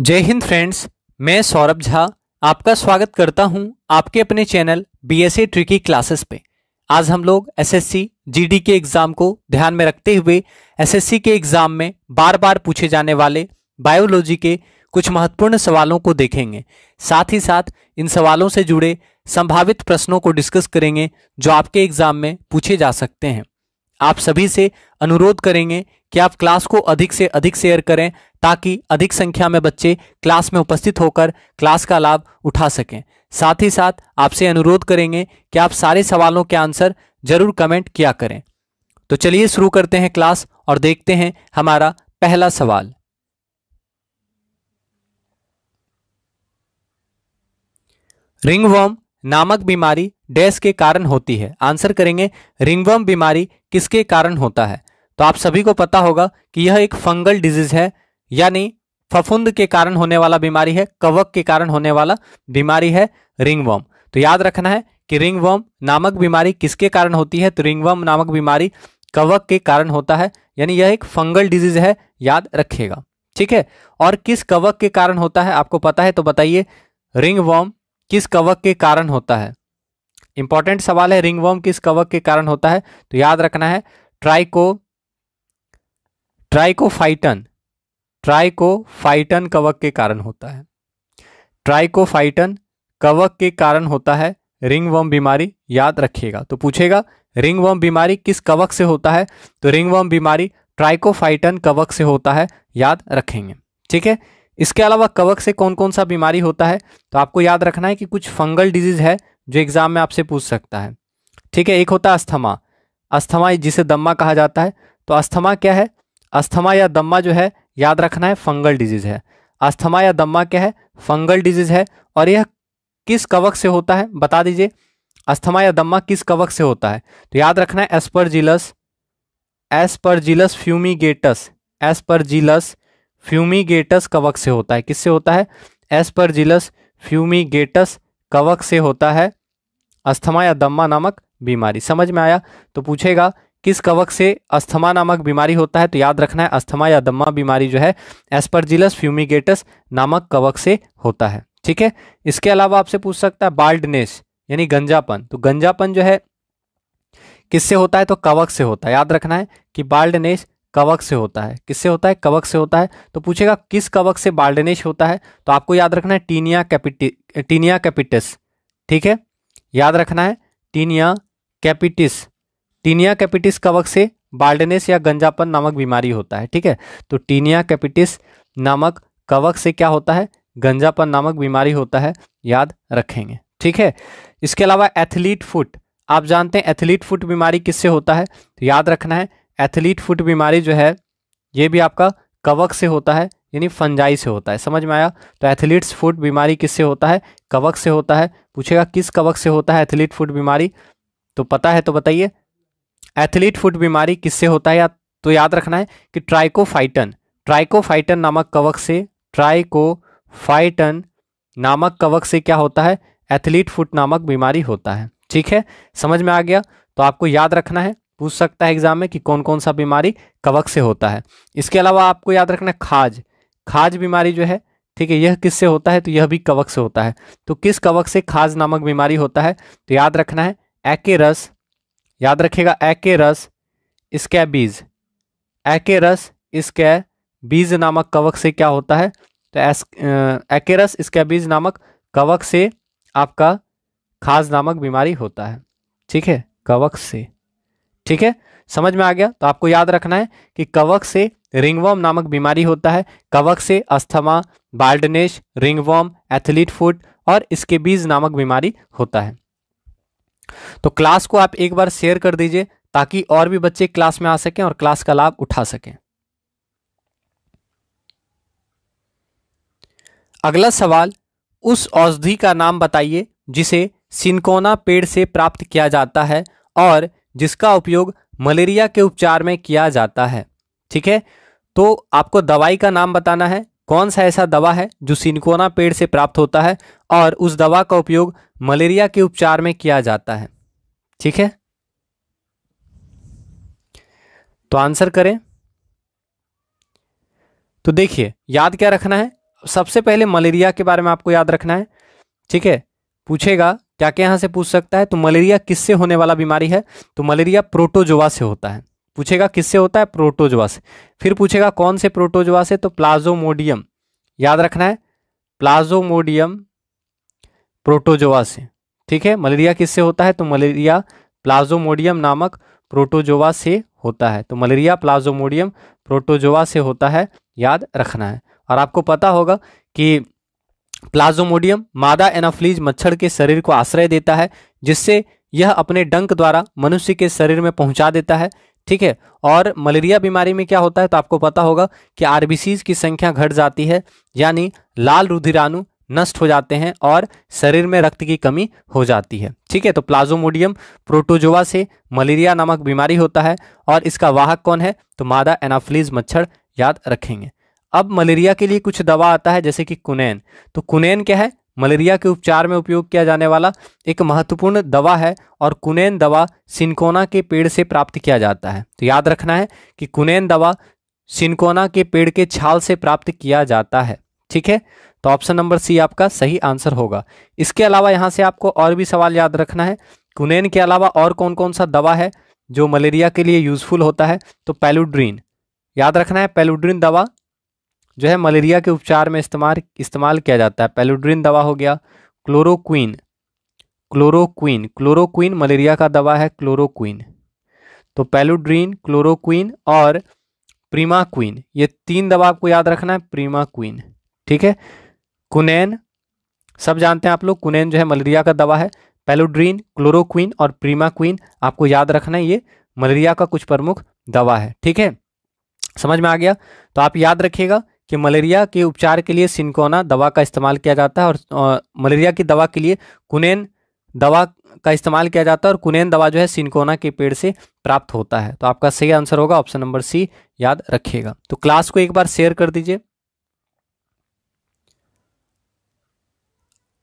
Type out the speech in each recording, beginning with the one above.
जय हिंद फ्रेंड्स मैं सौरभ झा आपका स्वागत करता हूं आपके अपने channel B S A tricky classes पे आज हम लोग एसएससी जीडी के एग्ज़ाम को ध्यान में रखते हुए एसएससी के एग्ज़ाम में बार बार पूछे जाने वाले बायोलॉजी के कुछ महत्वपूर्ण सवालों को देखेंगे साथ ही साथ इन सवालों से जुड़े संभावित प्रश्नों को डिस्कस करेंगे जो आपके एग्ज़ाम में पूछे जा सकते हैं आप सभी से अनुरोध करेंगे कि आप क्लास को अधिक से अधिक शेयर करें ताकि अधिक संख्या में बच्चे क्लास में उपस्थित होकर क्लास का लाभ उठा सकें साथ ही साथ आपसे अनुरोध करेंगे कि आप सारे सवालों के आंसर जरूर कमेंट किया करें तो चलिए शुरू करते हैं क्लास और देखते हैं हमारा पहला सवाल रिंगवर्म नामक बीमारी डैश के कारण होती है आंसर करेंगे रिंगवर्म बीमारी किसके कारण होता है तो आप सभी को पता होगा कि यह एक फंगल डिजीज है यानी फफुंद के कारण होने वाला बीमारी है कवक के कारण होने वाला बीमारी है रिंगवर्म तो याद रखना है कि रिंगवर्म नामक बीमारी किसके कारण होती है तो रिंगवर्म नामक बीमारी कवक के कारण होता है यानी यह एक फंगल डिजीज है याद रखिएगा ठीक है और किस कवक के कारण होता है आपको पता है तो बताइए रिंगवर्म किस कवक के कारण होता है इंपॉर्टेंट सवाल है रिंगवर्म किस कवक के कारण होता है तो याद रखना है ट्राइको ट्राइकोफाइटन ट्राइकोफाइटन कवक के कारण होता है ट्राइकोफाइटन कवक के कारण होता है रिंगवर्म बीमारी याद रखिएगा तो पूछेगा रिंगवर्म बीमारी किस कवक से होता है तो रिंगवर्म बीमारी ट्राइकोफाइटन कवक से होता है याद रखेंगे ठीक है इसके अलावा कवक से कौन कौन सा बीमारी होता है तो आपको याद रखना है कि कुछ फंगल डिजीज है जो एग्जाम में आपसे पूछ सकता है ठीक है एक होता है अस्थमा अस्थमा जिसे दम्मा कहा जाता है तो अस्थमा क्या है अस्थमा या दम्मा जो है याद रखना है फंगल डिजीज है अस्थमा या दम्मा क्या है फंगल डिजीज है और यह किस कवक से होता है बता दीजिए अस्थमा या दम्मा किस कवक से होता है तो याद रखना है एस्परजिलस एसपरजिलस फ्यूमिगेटस जिलस फ्यूमीगेटस कवक से होता है किससे होता है एस्परजिलस फ्यूमीगेटस कवक से होता है अस्थमा या दम्मा नामक बीमारी समझ में आया तो पूछेगा किस कवक से अस्थमा नामक बीमारी होता है तो याद रखना है अस्थमा या दम्मा बीमारी जो है एस्परजिलस फ्यूमिगेटस नामक कवक से होता है ठीक है इसके अलावा आपसे पूछ सकता है बाल्डनेस यानी गंजापन तो गंजापन जो है किससे होता है तो कवक से होता है याद रखना है कि बाल्डनेस कवक से होता है किससे होता है कवक से होता है तो पूछेगा किस कवक से बाल्डेनिश होता है तो आपको याद रखना है टीनिया कैपिटि टीनिया कैपिटिस ठीक है याद रखना है टीनिया कैपिटिस टीनिया कैपिटिस कवक से बाल्डनेस या गंजापन नामक बीमारी होता है ठीक है तो टीनिया कैपिटिस नामक कवक से क्या होता है गंजापन नामक बीमारी होता है याद रखेंगे ठीक है इसके अलावा एथलीट फुट आप जानते हैं एथलीट फुट बीमारी किससे होता है तो याद रखना है एथलीट फुट बीमारी जो है ये भी आपका कवक से होता है यानी फंजाई से होता है समझ में आया तो एथलीट्स फुट बीमारी किससे होता है कवक से होता है पूछेगा किस कवक से होता है एथलीट फुट बीमारी तो पता है तो बताइए एथलीट फुट बीमारी किससे होता है या तो याद रखना है कि ट्राइकोफाइटन ट्राइकोफाइटन नामक कवक से ट्राइकोफाइटन नामक कवक से क्या होता है एथलीट फुट नामक बीमारी होता है ठीक है समझ में आ गया तो आपको याद रखना है पूछ सकता है एग्जाम में कि कौन कौन सा बीमारी कवक से होता है इसके अलावा आपको याद रखना खाज खाज बीमारी जो है ठीक है यह किससे होता है तो यह भी कवक से होता है तो किस कवक से खाज नामक बीमारी होता है तो याद रखना है एके रस याद रखेगा एके रस स्कैबीज एके रस इसके बीज नामक कवक से क्या होता है तो रस एकेरस स्कैबीज नामक कवक से आपका खाज नामक बीमारी होता है ठीक है कवक से ठीक है समझ में आ गया तो आपको याद रखना है कि कवक से रिंगवॉर्म नामक बीमारी होता है कवक से asthma baldness ringworm athlete foot और इसके बीज नामक बीमारी होता है तो क्लास को आप एक बार शेयर कर दीजिए ताकि और भी बच्चे क्लास में आ सकें और क्लास का लाभ उठा सकें अगला सवाल उस औषधि का नाम बताइए जिसे सिनकोना पेड़ से प्राप्त किया जाता है और जिसका उपयोग मलेरिया के उपचार में किया जाता है ठीक है तो आपको दवाई का नाम बताना है कौन सा ऐसा दवा है जो सिनकोना पेड़ से प्राप्त होता है और उस दवा का उपयोग मलेरिया के उपचार में किया जाता है ठीक है तो आंसर करें तो देखिए याद क्या रखना है सबसे पहले मलेरिया के बारे में आपको याद रखना है ठीक है पूछेगा क्या क्या यहाँ से पूछ सकता है तो मलेरिया किससे होने वाला बीमारी है तो मलेरिया प्रोटोजोआ से होता है पूछेगा किससे होता है प्रोटोजोआ से फिर पूछेगा कौन से प्रोटोजोआ से तो प्लाजोमोडियम याद रखना है प्लाजोमोडियम प्रोटोजोआ से ठीक है मलेरिया किससे होता है तो मलेरिया प्लाजोमोडियम नामक प्रोटोजोआ से होता है तो मलेरिया प्लाजोमोडियम प्रोटोजोआ से होता है याद रखना है और आपको पता होगा कि प्लाजोमोडियम मादा एनाफ्लीज मच्छर के शरीर को आश्रय देता है जिससे यह अपने डंक द्वारा मनुष्य के शरीर में पहुंचा देता है ठीक है और मलेरिया बीमारी में क्या होता है तो आपको पता होगा कि आरबीसीज की संख्या घट जाती है यानी लाल रुधिराणु नष्ट हो जाते हैं और शरीर में रक्त की कमी हो जाती है ठीक है तो प्लाजोमोडियम प्रोटोजोवा से मलेरिया नामक बीमारी होता है और इसका वाहक कौन है तो मादा एनाफ्लीज मच्छर याद रखेंगे अब मलेरिया के लिए कुछ दवा आता है जैसे कि कुनैन तो कुनैन क्या है मलेरिया के उपचार में उपयोग किया जाने वाला एक महत्वपूर्ण दवा है और कुनैन दवा सिनकोना के पेड़ से प्राप्त किया जाता है तो याद रखना है कि कुनैन दवा सिनकोना के पेड़ के छाल से प्राप्त किया जाता है ठीक है तो ऑप्शन नंबर सी आपका सही आंसर होगा इसके अलावा यहाँ से आपको और भी सवाल याद रखना है कुनैन के अलावा और कौन कौन सा दवा है जो मलेरिया के लिए यूजफुल होता है तो पैलुड्रीन याद रखना है पेलुड्रीन दवा जो है मलेरिया के उपचार में इस्तेमाल इस्तेमाल किया जाता है पेलोड्रिन दवा हो गया क्लोरोक्वीन क्लोरोक्वीन क्लोरोक्वीन मलेरिया का दवा है क्लोरोक्वीन तो पेलोड्रीन क्लोरोक्वीन और प्रीमाक्वीन ये तीन दवा आपको याद रखना है प्रीमाक्वीन ठीक है कुनैन सब जानते हैं आप लोग कुनैन जो है मलेरिया का दवा है पेलोड्रीन क्लोरोक्वीन और प्रीमाक्वीन आपको याद रखना है ये मलेरिया का कुछ प्रमुख दवा है ठीक है समझ में आ गया तो आप याद रखिएगा कि मलेरिया के उपचार के लिए सिंकोना दवा का इस्तेमाल किया जाता है और, और मलेरिया की दवा के लिए कुनेन दवा का इस्तेमाल किया जाता है और कुनेन दवा जो है सिंकोना के पेड़ से प्राप्त होता है तो आपका सही आंसर होगा ऑप्शन नंबर सी याद रखिएगा तो क्लास को एक बार शेयर कर दीजिए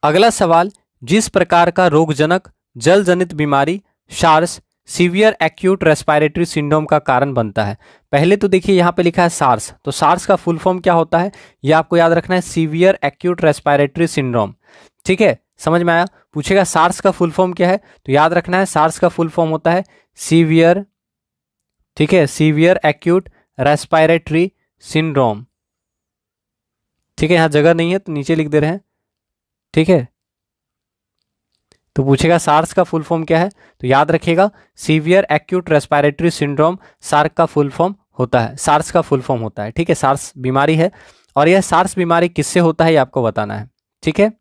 अगला सवाल जिस प्रकार का रोगजनक जल जनित बीमारी SARS severe acute respiratory syndrome का कारण बनता है पहले तो देखिए यहाँ पे लिखा है सार्स तो सार्स का फुल फॉर्म क्या होता है ये आपको याद रखना है सीवियर एक्यूट रेस्पायरेटरी सिंड्रोम ठीक है समझ में आया पूछेगा सार्स का फुल फॉर्म क्या है तो याद रखना है सार्स का फुल फॉर्म होता है सीवियर ठीक है सीवियर एक्यूट रेस्पायरेटरी सिंड्रोम ठीक है यहाँ जगह नहीं है तो नीचे लिख दे रहे हैं ठीक है तो पूछेगा सार्स का फुल फॉर्म क्या है तो याद रखिएगा severe acute respiratory syndrome SARS का फुल फॉर्म होता है सार्स का फुल फॉर्म होता है ठीक है सार्स बीमारी है और यह सार्स बीमारी किससे होता है ये आपको बताना है ठीक है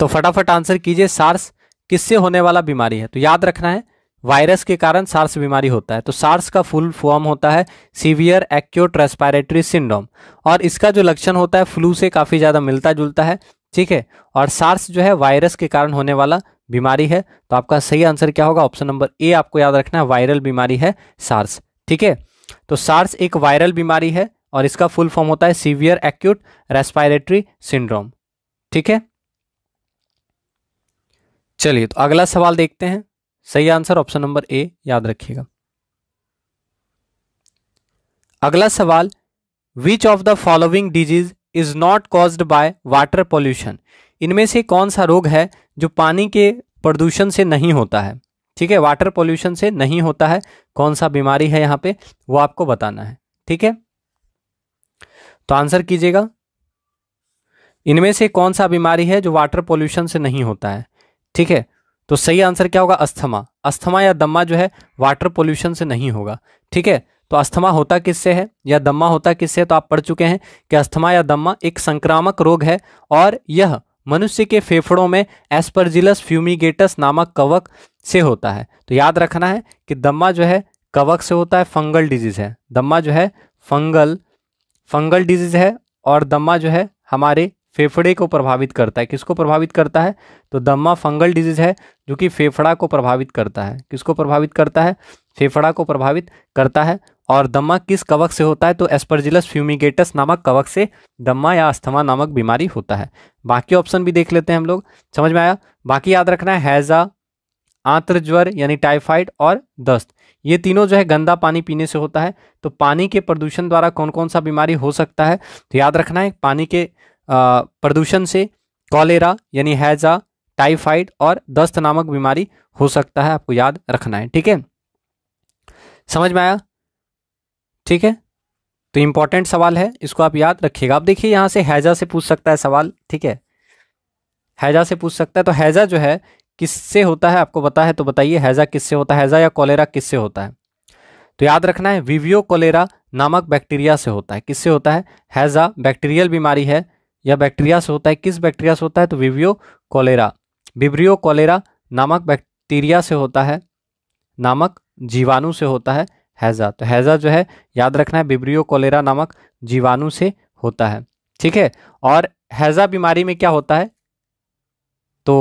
तो फटाफट आंसर कीजिए सार्स किससे होने वाला बीमारी है तो याद रखना है वायरस के कारण सार्स बीमारी होता है तो सार्स का फुल फॉर्म होता है सीवियर एक्यूट रेस्पायरेटरी सिंड्रोम और इसका जो लक्षण होता है फ्लू से काफ़ी ज़्यादा मिलता जुलता है ठीक है और सार्स जो है वायरस के कारण होने वाला बीमारी है तो आपका सही आंसर क्या होगा ऑप्शन नंबर ए आपको याद रखना है वायरल बीमारी है सार्स ठीक है तो सार्स एक वायरल बीमारी है और इसका फुल फॉर्म होता है सीवियर एक्यूट रेस्पायरेटरी सिंड्रोम ठीक है चलिए तो अगला सवाल देखते हैं सही आंसर ऑप्शन नंबर ए याद रखिएगा अगला सवाल which of the following disease is not caused by water pollution इनमें से कौन सा रोग है जो पानी के प्रदूषण से नहीं होता है ठीक है वाटर पॉल्यूशन से नहीं होता है कौन सा बीमारी है यहाँ पे वो आपको बताना है ठीक है तो आंसर कीजिएगा इनमें से कौन सा बीमारी है जो वाटर पॉल्यूशन से नहीं होता है ठीक है तो सही आंसर क्या होगा अस्थमा अस्थमा या दमा जो है वाटर पॉल्यूशन से नहीं होगा ठीक है तो अस्थमा होता किससे है या दम्मा होता किससे तो आप पढ़ चुके हैं कि अस्थमा या दम्मा एक संक्रामक रोग है और यह मनुष्य के फेफड़ों में एस्परजिलस फ्यूमिगेटस नामक कवक से होता है तो याद रखना है कि दम्मा जो है कवक से होता है फंगल डिजीज़ है दम्मा जो है फंगल फंगल डिजीज़ है और दम्मा जो है हमारे फेफड़े को प्रभावित करता है किसको प्रभावित करता है तो दम्मा फंगल डिजीज़ है जो कि फेफड़ा को प्रभावित करता है किसको प्रभावित करता है फेफड़ा को प्रभावित करता है और दमा किस कवक से होता है तो एस्परजिलस फ्यूमिगेटस नामक कवक से दमा या अस्थमा नामक बीमारी होता है बाकी ऑप्शन भी देख लेते हैं हम लोग समझ में आया बाकी याद रखना है हैज़ा आंत्र ज्वर यानी टाइफाइड और दस्त ये तीनों जो है गंदा पानी पीने से होता है तो पानी के प्रदूषण द्वारा कौन कौन सा बीमारी हो सकता है तो याद रखना है पानी के प्रदूषण से कॉलेरा यानी हैजा टाइफाइड और दस्त नामक बीमारी हो सकता है आपको याद रखना है ठीक है समझ में आया ठीक है तो इंपॉर्टेंट सवाल है इसको आप याद रखिएगा आप देखिए यहां से हैजा से पूछ सकता है सवाल ठीक है हैजा से पूछ सकता है तो हैजा जो है किससे होता है आपको बता है तो बताइए हैजा किससे होता है हैजा या कॉलेरा किससे होता है तो याद रखना है विवियो कोलेरा नामक बैक्टीरिया से होता है किससे होता है हैजा बैक्टीरियल बीमारी है या बैक्टीरिया से होता है किस बैक्टीरिया से होता है तो विवियो कोलेरा विब्रियो कोलेरा नामक बैक्टीरिया से होता है नामक जीवाणु से होता है हैज़ा तो हैज़ा जो है याद रखना है बिब्रियो कोलेरा नामक जीवाणु से होता है ठीक है और हैज़ा बीमारी में क्या होता है तो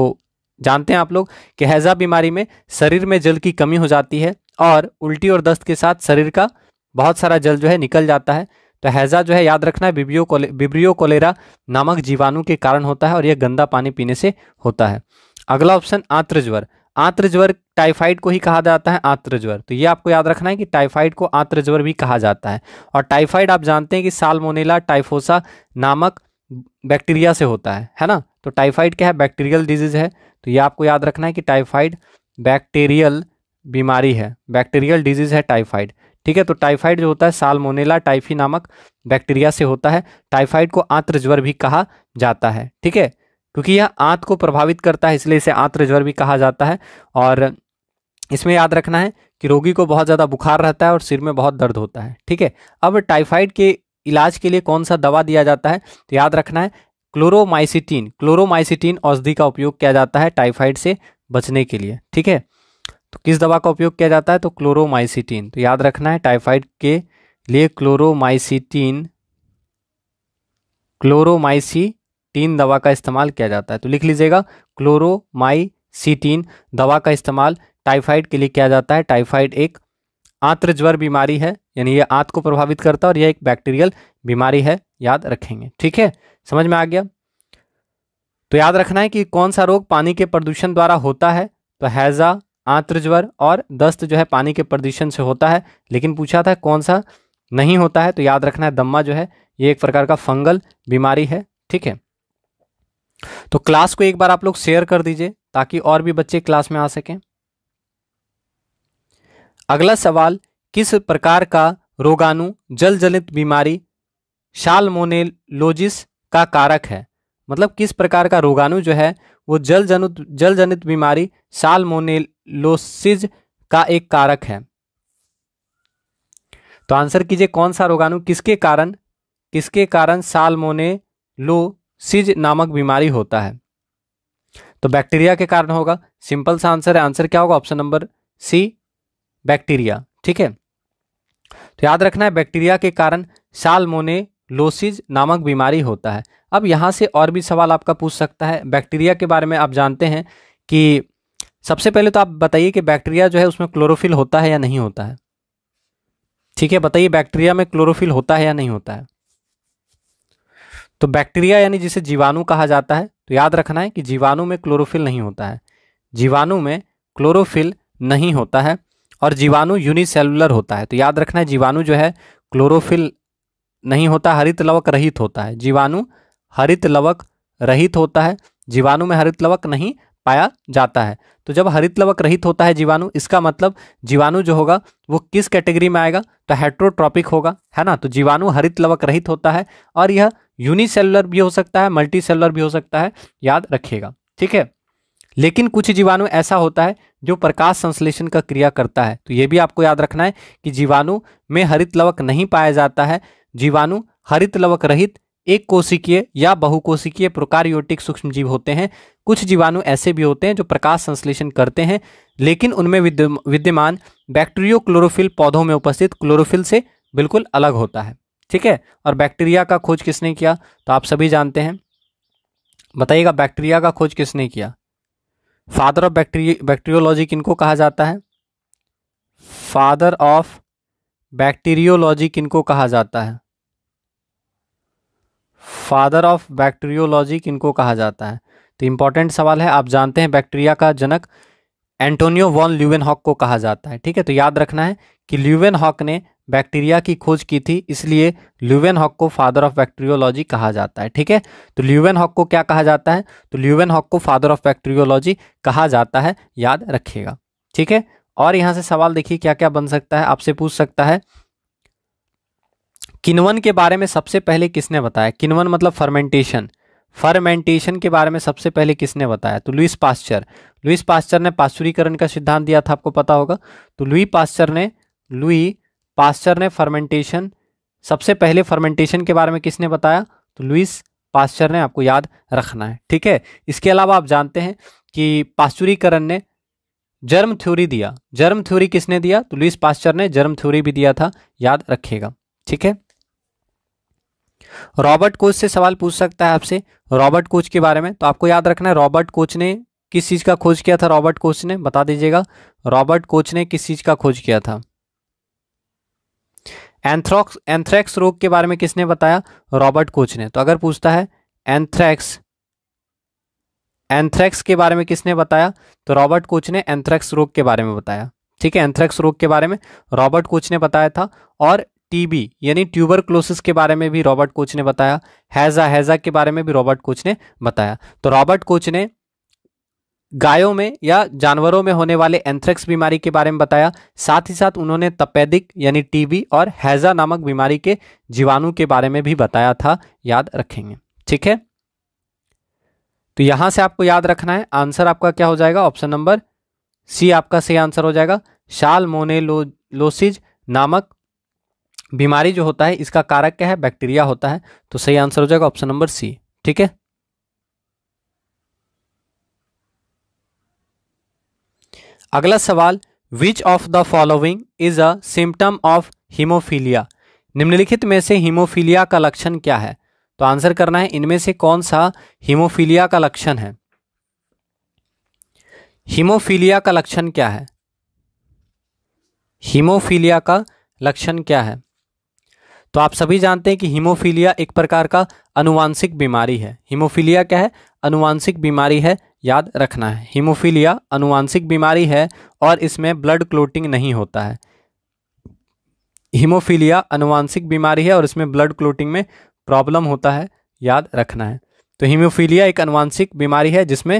जानते हैं आप लोग कि हैज़ा बीमारी में शरीर में जल की कमी हो जाती है और उल्टी और दस्त के साथ शरीर का बहुत सारा जल जो है निकल जाता है तो हैज़ा जो है याद रखना है बिब्रियो कोले बिब्रियो कोलेरा नामक जीवाणु के कारण होता है और यह गंदा पानी पीने से होता है अगला ऑप्शन आंत्र ज्वर आंत्रज्वर टाइफाइड को ही कहा जाता है आंत्रज्वर तो ये आपको याद रखना है कि टाइफाइड को आंत्रज्वर भी कहा जाता है और टाइफाइड आप जानते हैं कि सालमोनेला टाइफोसा नामक बैक्टीरिया से होता है है ना तो टाइफाइड क्या है बैक्टीरियल डिजीज है तो ये आपको याद रखना है कि टाइफाइड बैक्टीरियल बीमारी है बैक्टीरियल डिजीज है टाइफाइड ठीक है तो टाइफाइड जो होता है सालमोनेला टाइफी नामक बैक्टीरिया से होता है टाइफाइड को आंत्रज्वर भी कहा जाता है ठीक है क्योंकि यह आंत को प्रभावित करता है इसलिए इसे आंत ज्वर भी कहा जाता है और इसमें याद रखना है कि रोगी को बहुत ज़्यादा बुखार रहता है और सिर में बहुत दर्द होता है ठीक है अब टाइफाइड के इलाज के लिए कौन सा दवा दिया जाता है तो याद रखना है क्लोरोमाइसिटीन क्लोरोमाइसिटीन औषधि का उपयोग किया जाता है टाइफाइड से बचने के लिए ठीक है तो किस दवा का उपयोग किया जाता है तो क्लोरोमाइसिटीन तो याद रखना है टाइफाइड के लिए क्लोरोमाइसिटीन क्लोरोमाइसी टीन दवा का इस्तेमाल किया जाता है तो लिख लीजिएगा क्लोरोमाइसीटीन दवा का इस्तेमाल टाइफाइड के लिए किया जाता है टाइफाइड एक आंत्र ज्वर बीमारी है यानी ये आंत को प्रभावित करता है और यह एक बैक्टीरियल बीमारी है याद रखेंगे ठीक है समझ में आ गया तो याद रखना है कि कौन सा रोग पानी के प्रदूषण द्वारा होता है तो हैज़ा आंत्र ज्वर और दस्त जो है पानी के प्रदूषण से होता है लेकिन पूछा था कौन सा नहीं होता है तो याद रखना है दम्मा जो है ये एक प्रकार का फंगल बीमारी है ठीक है तो क्लास को एक बार आप लोग शेयर कर दीजिए ताकि और भी बच्चे क्लास में आ सकें अगला सवाल किस प्रकार का रोगाणु जल जनित बीमारी शालमोनेलोजिस का कारक है मतलब किस प्रकार का रोगाणु जो है वो जल जनित जल जनित बीमारी शालमोनेलोसिज का एक कारक है तो आंसर कीजिए कौन सा रोगाणु किसके कारण किसके कारण सालमोनेलो सीज नामक बीमारी होता है तो बैक्टीरिया के कारण होगा सिंपल सा आंसर है आंसर क्या होगा ऑप्शन नंबर सी बैक्टीरिया ठीक है तो याद रखना है बैक्टीरिया के कारण सालमोने लोसिज नामक बीमारी होता है अब यहां से और भी सवाल आपका पूछ सकता है बैक्टीरिया के बारे में आप जानते हैं कि सबसे पहले तो आप बताइए कि बैक्टीरिया जो है उसमें क्लोरोफिल होता है या नहीं होता है ठीक है बताइए बैक्टीरिया में क्लोरोफिल होता है या नहीं होता है तो बैक्टीरिया यानी जिसे जीवाणु कहा जाता है तो याद रखना है कि जीवाणु में क्लोरोफिल नहीं होता है जीवाणु में क्लोरोफिल नहीं होता है और जीवाणु यूनिसेलुलर होता है तो याद रखना है जीवाणु जो है क्लोरोफिल नहीं होता हरित लवक रहित होता है जीवाणु हरित लवक रहित होता है जीवाणु में हरित लवक नहीं पाया जाता है तो जब हरित लवक रहित होता है जीवाणु इसका मतलब जीवाणु जो होगा वो किस कैटेगरी में आएगा तो हेट्रोट्रॉपिक होगा है ना तो जीवाणु हरित लवक रहित होता है और यह यूनिसेलुलर भी हो सकता है मल्टी सेलुलर भी हो सकता है याद रखिएगा ठीक है लेकिन कुछ जीवाणु ऐसा होता है जो प्रकाश संश्लेषण का क्रिया करता है तो ये भी आपको याद रखना है कि जीवाणु में हरित लवक नहीं पाया जाता है जीवाणु हरित लवक रहित एक कोशिकीय या बहुकोशिकीय प्रोकारियोटिक सूक्ष्म जीव होते हैं कुछ जीवाणु ऐसे भी होते हैं जो प्रकाश संश्लेषण करते हैं लेकिन उनमें विद्यमान बैक्टीरियो क्लोरोफिल पौधों में उपस्थित क्लोरोफिल से बिल्कुल अलग होता है ठीक है और बैक्टीरिया का खोज किसने किया तो आप सभी जानते हैं बताइएगा बैक्टीरिया का खोज किसने किया फादर ऑफ बैक्टीरिया बैक्टीरियोलॉजी किनको कहा जाता है फादर ऑफ बैक्टीरियोलॉजी किनको कहा जाता है फादर ऑफ बैक्टीरियोलॉजी किनको कहा जाता है तो इंपॉर्टेंट सवाल है आप जानते हैं बैक्टीरिया का जनक एंटोनियो वॉन ल्यूवेन हॉक को कहा जाता है ठीक है तो याद रखना है कि ल्यूवेन हॉक ने बैक्टीरिया की खोज की थी इसलिए ल्यूवेन हॉक को फादर ऑफ बैक्टीरियोलॉजी कहा जाता है ठीक है तो ल्यूवेन हॉक को क्या कहा जाता है तो ल्यूवेन हॉक को फादर ऑफ बैक्टीरियोलॉजी कहा जाता है याद रखिएगा ठीक है और यहाँ से सवाल देखिए क्या क्या बन सकता है आपसे पूछ सकता है किनवन के बारे में सबसे पहले किसने बताया किनवन मतलब फर्मेंटेशन फर्मेंटेशन के बारे में सबसे पहले किसने बताया तो लुइस पास्चर लुइस पास्चर ने पाश्चुरीकरण का सिद्धांत दिया था आपको पता होगा तो लुई पास्चर ने लुई पास्चर ने फर्मेंटेशन सबसे पहले फर्मेंटेशन के बारे में किसने बताया तो लुइस पास्चर ने आपको याद रखना है ठीक है इसके अलावा आप जानते हैं कि पास्चुरीकरण ने जर्म थ्योरी दिया जर्म थ्योरी किसने दिया तो लुइस पास्चर ने जर्म थ्योरी भी दिया था याद रखिएगा ठीक है रॉबर्ट कोच से सवाल पूछ सकता है आपसे रॉबर्ट कोच के बारे में तो आपको याद रखना है रॉबर्ट कोच ने किस चीज़ का खोज किया था रॉबर्ट कोच ने बता दीजिएगा रॉबर्ट कोच ने किस चीज़ का खोज किया था एंथ्रॉक्स एंथ्रैक्स रोग के बारे में किसने बताया रॉबर्ट कोच ने तो अगर पूछता है एंथ्रैक्स एंथ्रैक्स के बारे में किसने बताया तो रॉबर्ट कोच ने एंथ्रैक्स रोग के बारे में बताया ठीक है एंथ्रैक्स रोग के बारे में रॉबर्ट कोच ने बताया था और टीबी यानी ट्यूबर क्लोसिस के बारे में भी रॉबर्ट कोच ने बताया हैजा हैजा के बारे में भी रॉबर्ट कोच ने बताया तो रॉबर्ट कोच ने गायों में या जानवरों में होने वाले एंथ्रेक्स बीमारी के बारे में बताया साथ ही साथ उन्होंने तपेदिक यानी टीबी और हैज़ा नामक बीमारी के जीवाणु के बारे में भी बताया था याद रखेंगे ठीक है तो यहां से आपको याद रखना है आंसर आपका क्या हो जाएगा ऑप्शन नंबर सी आपका सही आंसर हो जाएगा शाल मोनेलोसिज नामक बीमारी जो होता है इसका कारक क्या है बैक्टीरिया होता है तो सही आंसर हो जाएगा ऑप्शन नंबर सी ठीक है अगला सवाल which of the following is a symptom of haemophilia निम्नलिखित में से हीमोफीलिया का लक्षण क्या है तो आंसर करना है इनमें से कौन सा हीमोफीलिया का लक्षण है हीमोफीलिया का लक्षण क्या है हीमोफीलिया का लक्षण क्या है तो आप सभी जानते हैं कि हीमोफीलिया एक प्रकार का अनुवांशिक बीमारी है हीमोफीलिया क्या है अनुवांशिक बीमारी है याद रखना है हीमोफीलिया अनुवांशिक बीमारी है और इसमें ब्लड क्लोटिंग नहीं होता है हीमोफीलिया अनुवांशिक बीमारी है और इसमें ब्लड क्लोटिंग में प्रॉब्लम होता है याद रखना है तो हीमोफीलिया एक अनुवांशिक बीमारी है जिसमें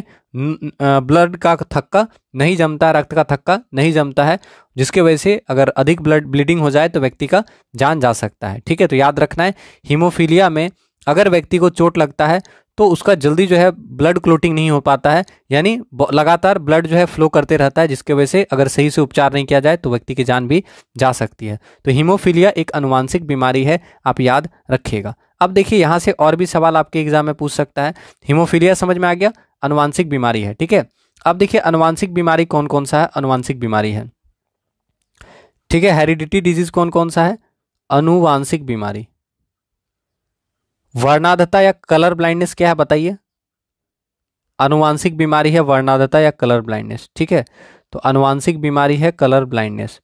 ब्लड का थक्का नहीं जमता रक्त का थक्का नहीं जमता है जिसके वजह से अगर अधिक ब्लड ब्लीडिंग हो जाए तो व्यक्ति का जान जा सकता है ठीक है तो याद रखना है हीमोफीलिया में अगर व्यक्ति को चोट लगता है तो उसका जल्दी जो है ब्लड क्लोटिंग नहीं हो पाता है यानी लगातार ब्लड जो है फ्लो करते रहता है जिसके वजह से अगर सही से उपचार नहीं किया जाए तो व्यक्ति की जान भी जा सकती है तो हीमोफीलिया एक अनुवांशिक बीमारी है आप याद रखिएगा अब देखिए यहाँ से और भी सवाल आपके एग्जाम में पूछ सकता है हीमोफीलिया समझ में आ गया अनुवांशिक बीमारी है ठीक है अब देखिए अनुवांशिक बीमारी कौन कौन सा है अनुवांशिक बीमारी है ठीक है हेरिडिटी डिजीज कौन कौन सा है अनुवांशिक बीमारी वर्णाधता या कलर ब्लाइंडनेस क्या है बताइए अनुवांशिक बीमारी है वर्णाधता या कलर ब्लाइंडनेस ठीक है तो अनुवांशिक बीमारी है कलर ब्लाइंडनेस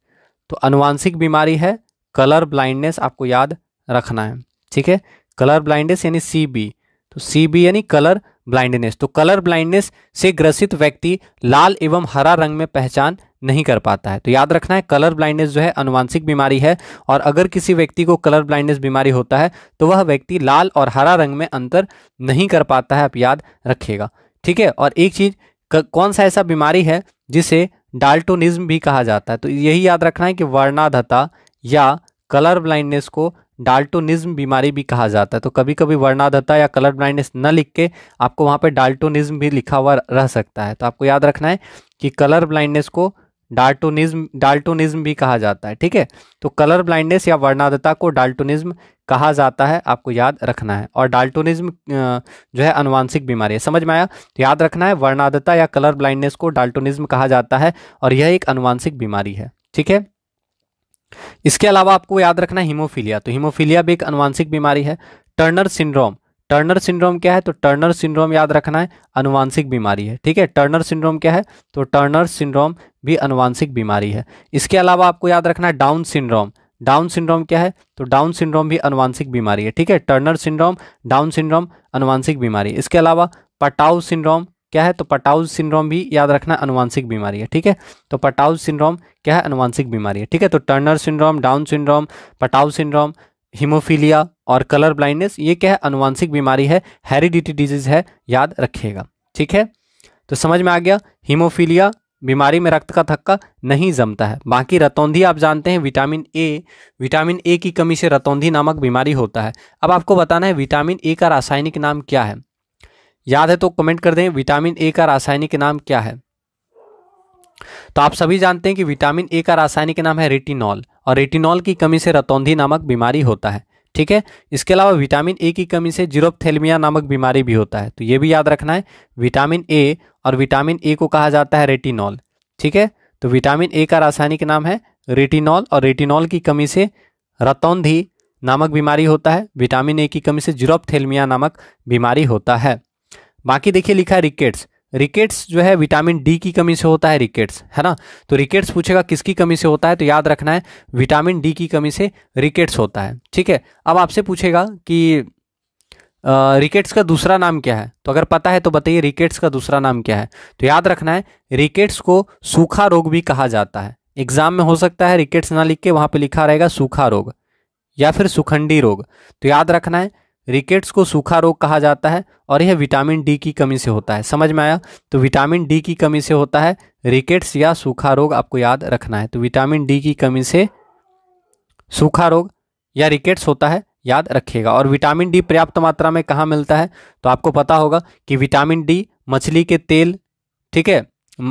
तो अनुवांशिक बीमारी है कलर ब्लाइंडनेस आपको याद रखना है ठीक है कलर ब्लाइंडनेस यानी सी बी तो सी बी यानी कलर ब्लाइंडनेस तो कलर ब्लाइंडनेस से ग्रसित व्यक्ति लाल एवं हरा रंग में पहचान नहीं कर पाता है तो याद रखना है कलर ब्लाइंडनेस जो है अनुवांशिक बीमारी है और अगर किसी व्यक्ति को कलर ब्लाइंडनेस बीमारी होता है तो वह व्यक्ति लाल और हरा रंग में अंतर नहीं कर पाता है आप याद रखिएगा ठीक है और एक चीज़ कौन सा ऐसा बीमारी है जिसे डाल्टोनिज्म भी कहा जाता है तो यही याद रखना है कि वर्णाधता या कलर ब्लाइंडनेस को डाल्टोनिज्म बीमारी भी कहा जाता है तो कभी कभी वर्णाधता या कलर ब्लाइंडनेस न लिख के आपको वहाँ पर डाल्टोनिज्म भी लिखा हुआ रह सकता है तो आपको याद रखना है कि कलर ब्लाइंडनेस को डाल्टोनिज्म डाल्टोनिज्म भी कहा जाता है ठीक है तो कलर ब्लाइंडनेस या वर्णाधता को डाल्टोनिज्म कहा जाता है आपको याद रखना है और डाल्टोनिज्म जो है अनुवांशिक बीमारी है समझ में आया तो याद रखना है वर्णाधता या कलर ब्लाइंडनेस को डाल्टोनिज्म कहा जाता है और यह एक अनुवांशिक बीमारी है ठीक है इसके अलावा आपको याद रखना हीमोफीलिया तो हीमोफीलिया भी एक अनुवांशिक बीमारी है टर्नर सिंड्रोम टर्नर सिंड्रोम क्या है तो टर्नर सिंड्रोम याद रखना है अनुवांशिक बीमारी है ठीक है टर्नर सिंड्रोम क्या है तो टर्नर सिंड्रोम भी अनुवांशिक बीमारी है इसके अलावा आपको याद रखना है डाउन सिंड्रोम डाउन सिंड्रोम क्या है तो डाउन सिंड्रोम भी अनुवांशिक बीमारी है ठीक है टर्नर सिंड्रोम डाउन सिंड्रोम अनुवांशिक बीमारी इसके अलावा पटाऊ सिंड्रोम क्या है तो पटाउज सिंड्रोम भी याद रखना अनुवांशिक बीमारी है ठीक है तो पटाउज सिंड्रोम क्या है अनुवांशिक बीमारी है ठीक है तो Turner syndrome Down syndrome Patau syndrome haemophilia और कलर ब्लाइंडनेस ये क्या है अनुवांशिक बीमारी है हेरिडिटी डिजीज है याद रखिएगा ठीक है तो समझ में आ गया हीमोफीलिया बीमारी में रक्त का थक्का नहीं जमता है बाकी रतौंधी आप जानते हैं विटामिन ए विटामिन ए की कमी से रतौंधी नामक बीमारी होता है अब आपको बताना है विटामिन ए का रासायनिक नाम क्या है याद है तो कमेंट कर दें विटामिन ए का रासायनिक नाम क्या है तो आप सभी जानते हैं कि विटामिन ए का रासायनिक नाम है रेटिनॉल और रेटिनॉल की कमी से रतौंधी नामक बीमारी होता है ठीक है इसके अलावा विटामिन ए की कमी से जीरोपथेलमिया नामक बीमारी भी होता है तो ये भी याद रखना है विटामिन ए और विटामिन ए को कहा जाता है रेटिनॉल ठीक है तो विटामिन ए का रासायनिक नाम है रेटिनॉल और रेटिनॉल की कमी से रतौंधी नामक बीमारी होता है विटामिन ए की कमी से जीरोपथेलमिया नामक बीमारी होता है बाकी देखिए लिखा है रिकेट्स रिकेट्स जो है विटामिन डी की कमी से होता है रिकेट्स है ना तो रिकेट्स पूछेगा किसकी कमी से होता है तो याद रखना है विटामिन डी की कमी से रिकेट्स होता है ठीक है अब आपसे पूछेगा कि रिकेट्स का दूसरा नाम क्या है तो अगर पता है तो बताइए रिकेट्स का दूसरा नाम क्या है तो याद रखना है रिकेट्स को सूखा रोग भी कहा जाता है एग्जाम में हो सकता है रिकेट्स ना लिख के वहाँ पर लिखा रहेगा सूखा रोग या फिर सुखंडी रोग तो याद रखना है रिकेट्स को सूखा रोग कहा जाता है और यह विटामिन डी की कमी से होता है समझ में आया तो विटामिन डी की कमी से होता है रिकेट्स या सूखा रोग आपको याद रखना है तो विटामिन डी की कमी से सूखा रोग या रिकेट्स होता है याद रखिएगा और विटामिन डी पर्याप्त मात्रा में कहाँ मिलता है तो आपको पता होगा कि विटामिन डी मछली के तेल ठीक है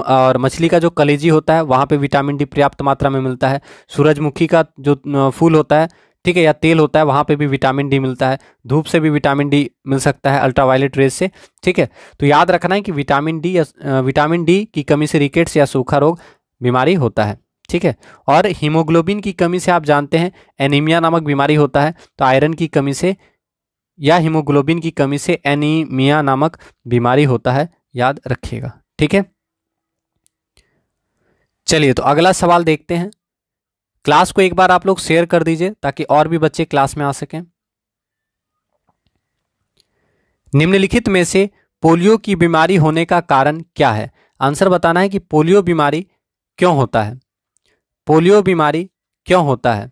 और मछली का जो कलेजी होता है वहाँ पे विटामिन डी पर्याप्त मात्रा में मिलता है सूरजमुखी का जो फूल होता है ठीक है या तेल होता है वहाँ पे भी विटामिन डी मिलता है धूप से भी विटामिन डी मिल सकता है अल्ट्रावायलेट रेज से ठीक है तो याद रखना है कि विटामिन डी या विटामिन डी की कमी से रिकेट्स या सूखा रोग बीमारी होता है ठीक है और हीमोग्लोबिन की कमी से आप जानते हैं एनीमिया नामक बीमारी होता है तो आयरन की कमी से या हीमोग्लोबिन की कमी से एनीमिया नामक बीमारी होता है याद रखिएगा ठीक है चलिए तो अगला सवाल देखते हैं क्लास को एक बार आप लोग शेयर कर दीजिए ताकि और भी बच्चे क्लास में आ सकें निम्नलिखित में से पोलियो की बीमारी होने का कारण क्या है आंसर बताना है कि पोलियो बीमारी क्यों होता है पोलियो बीमारी क्यों होता है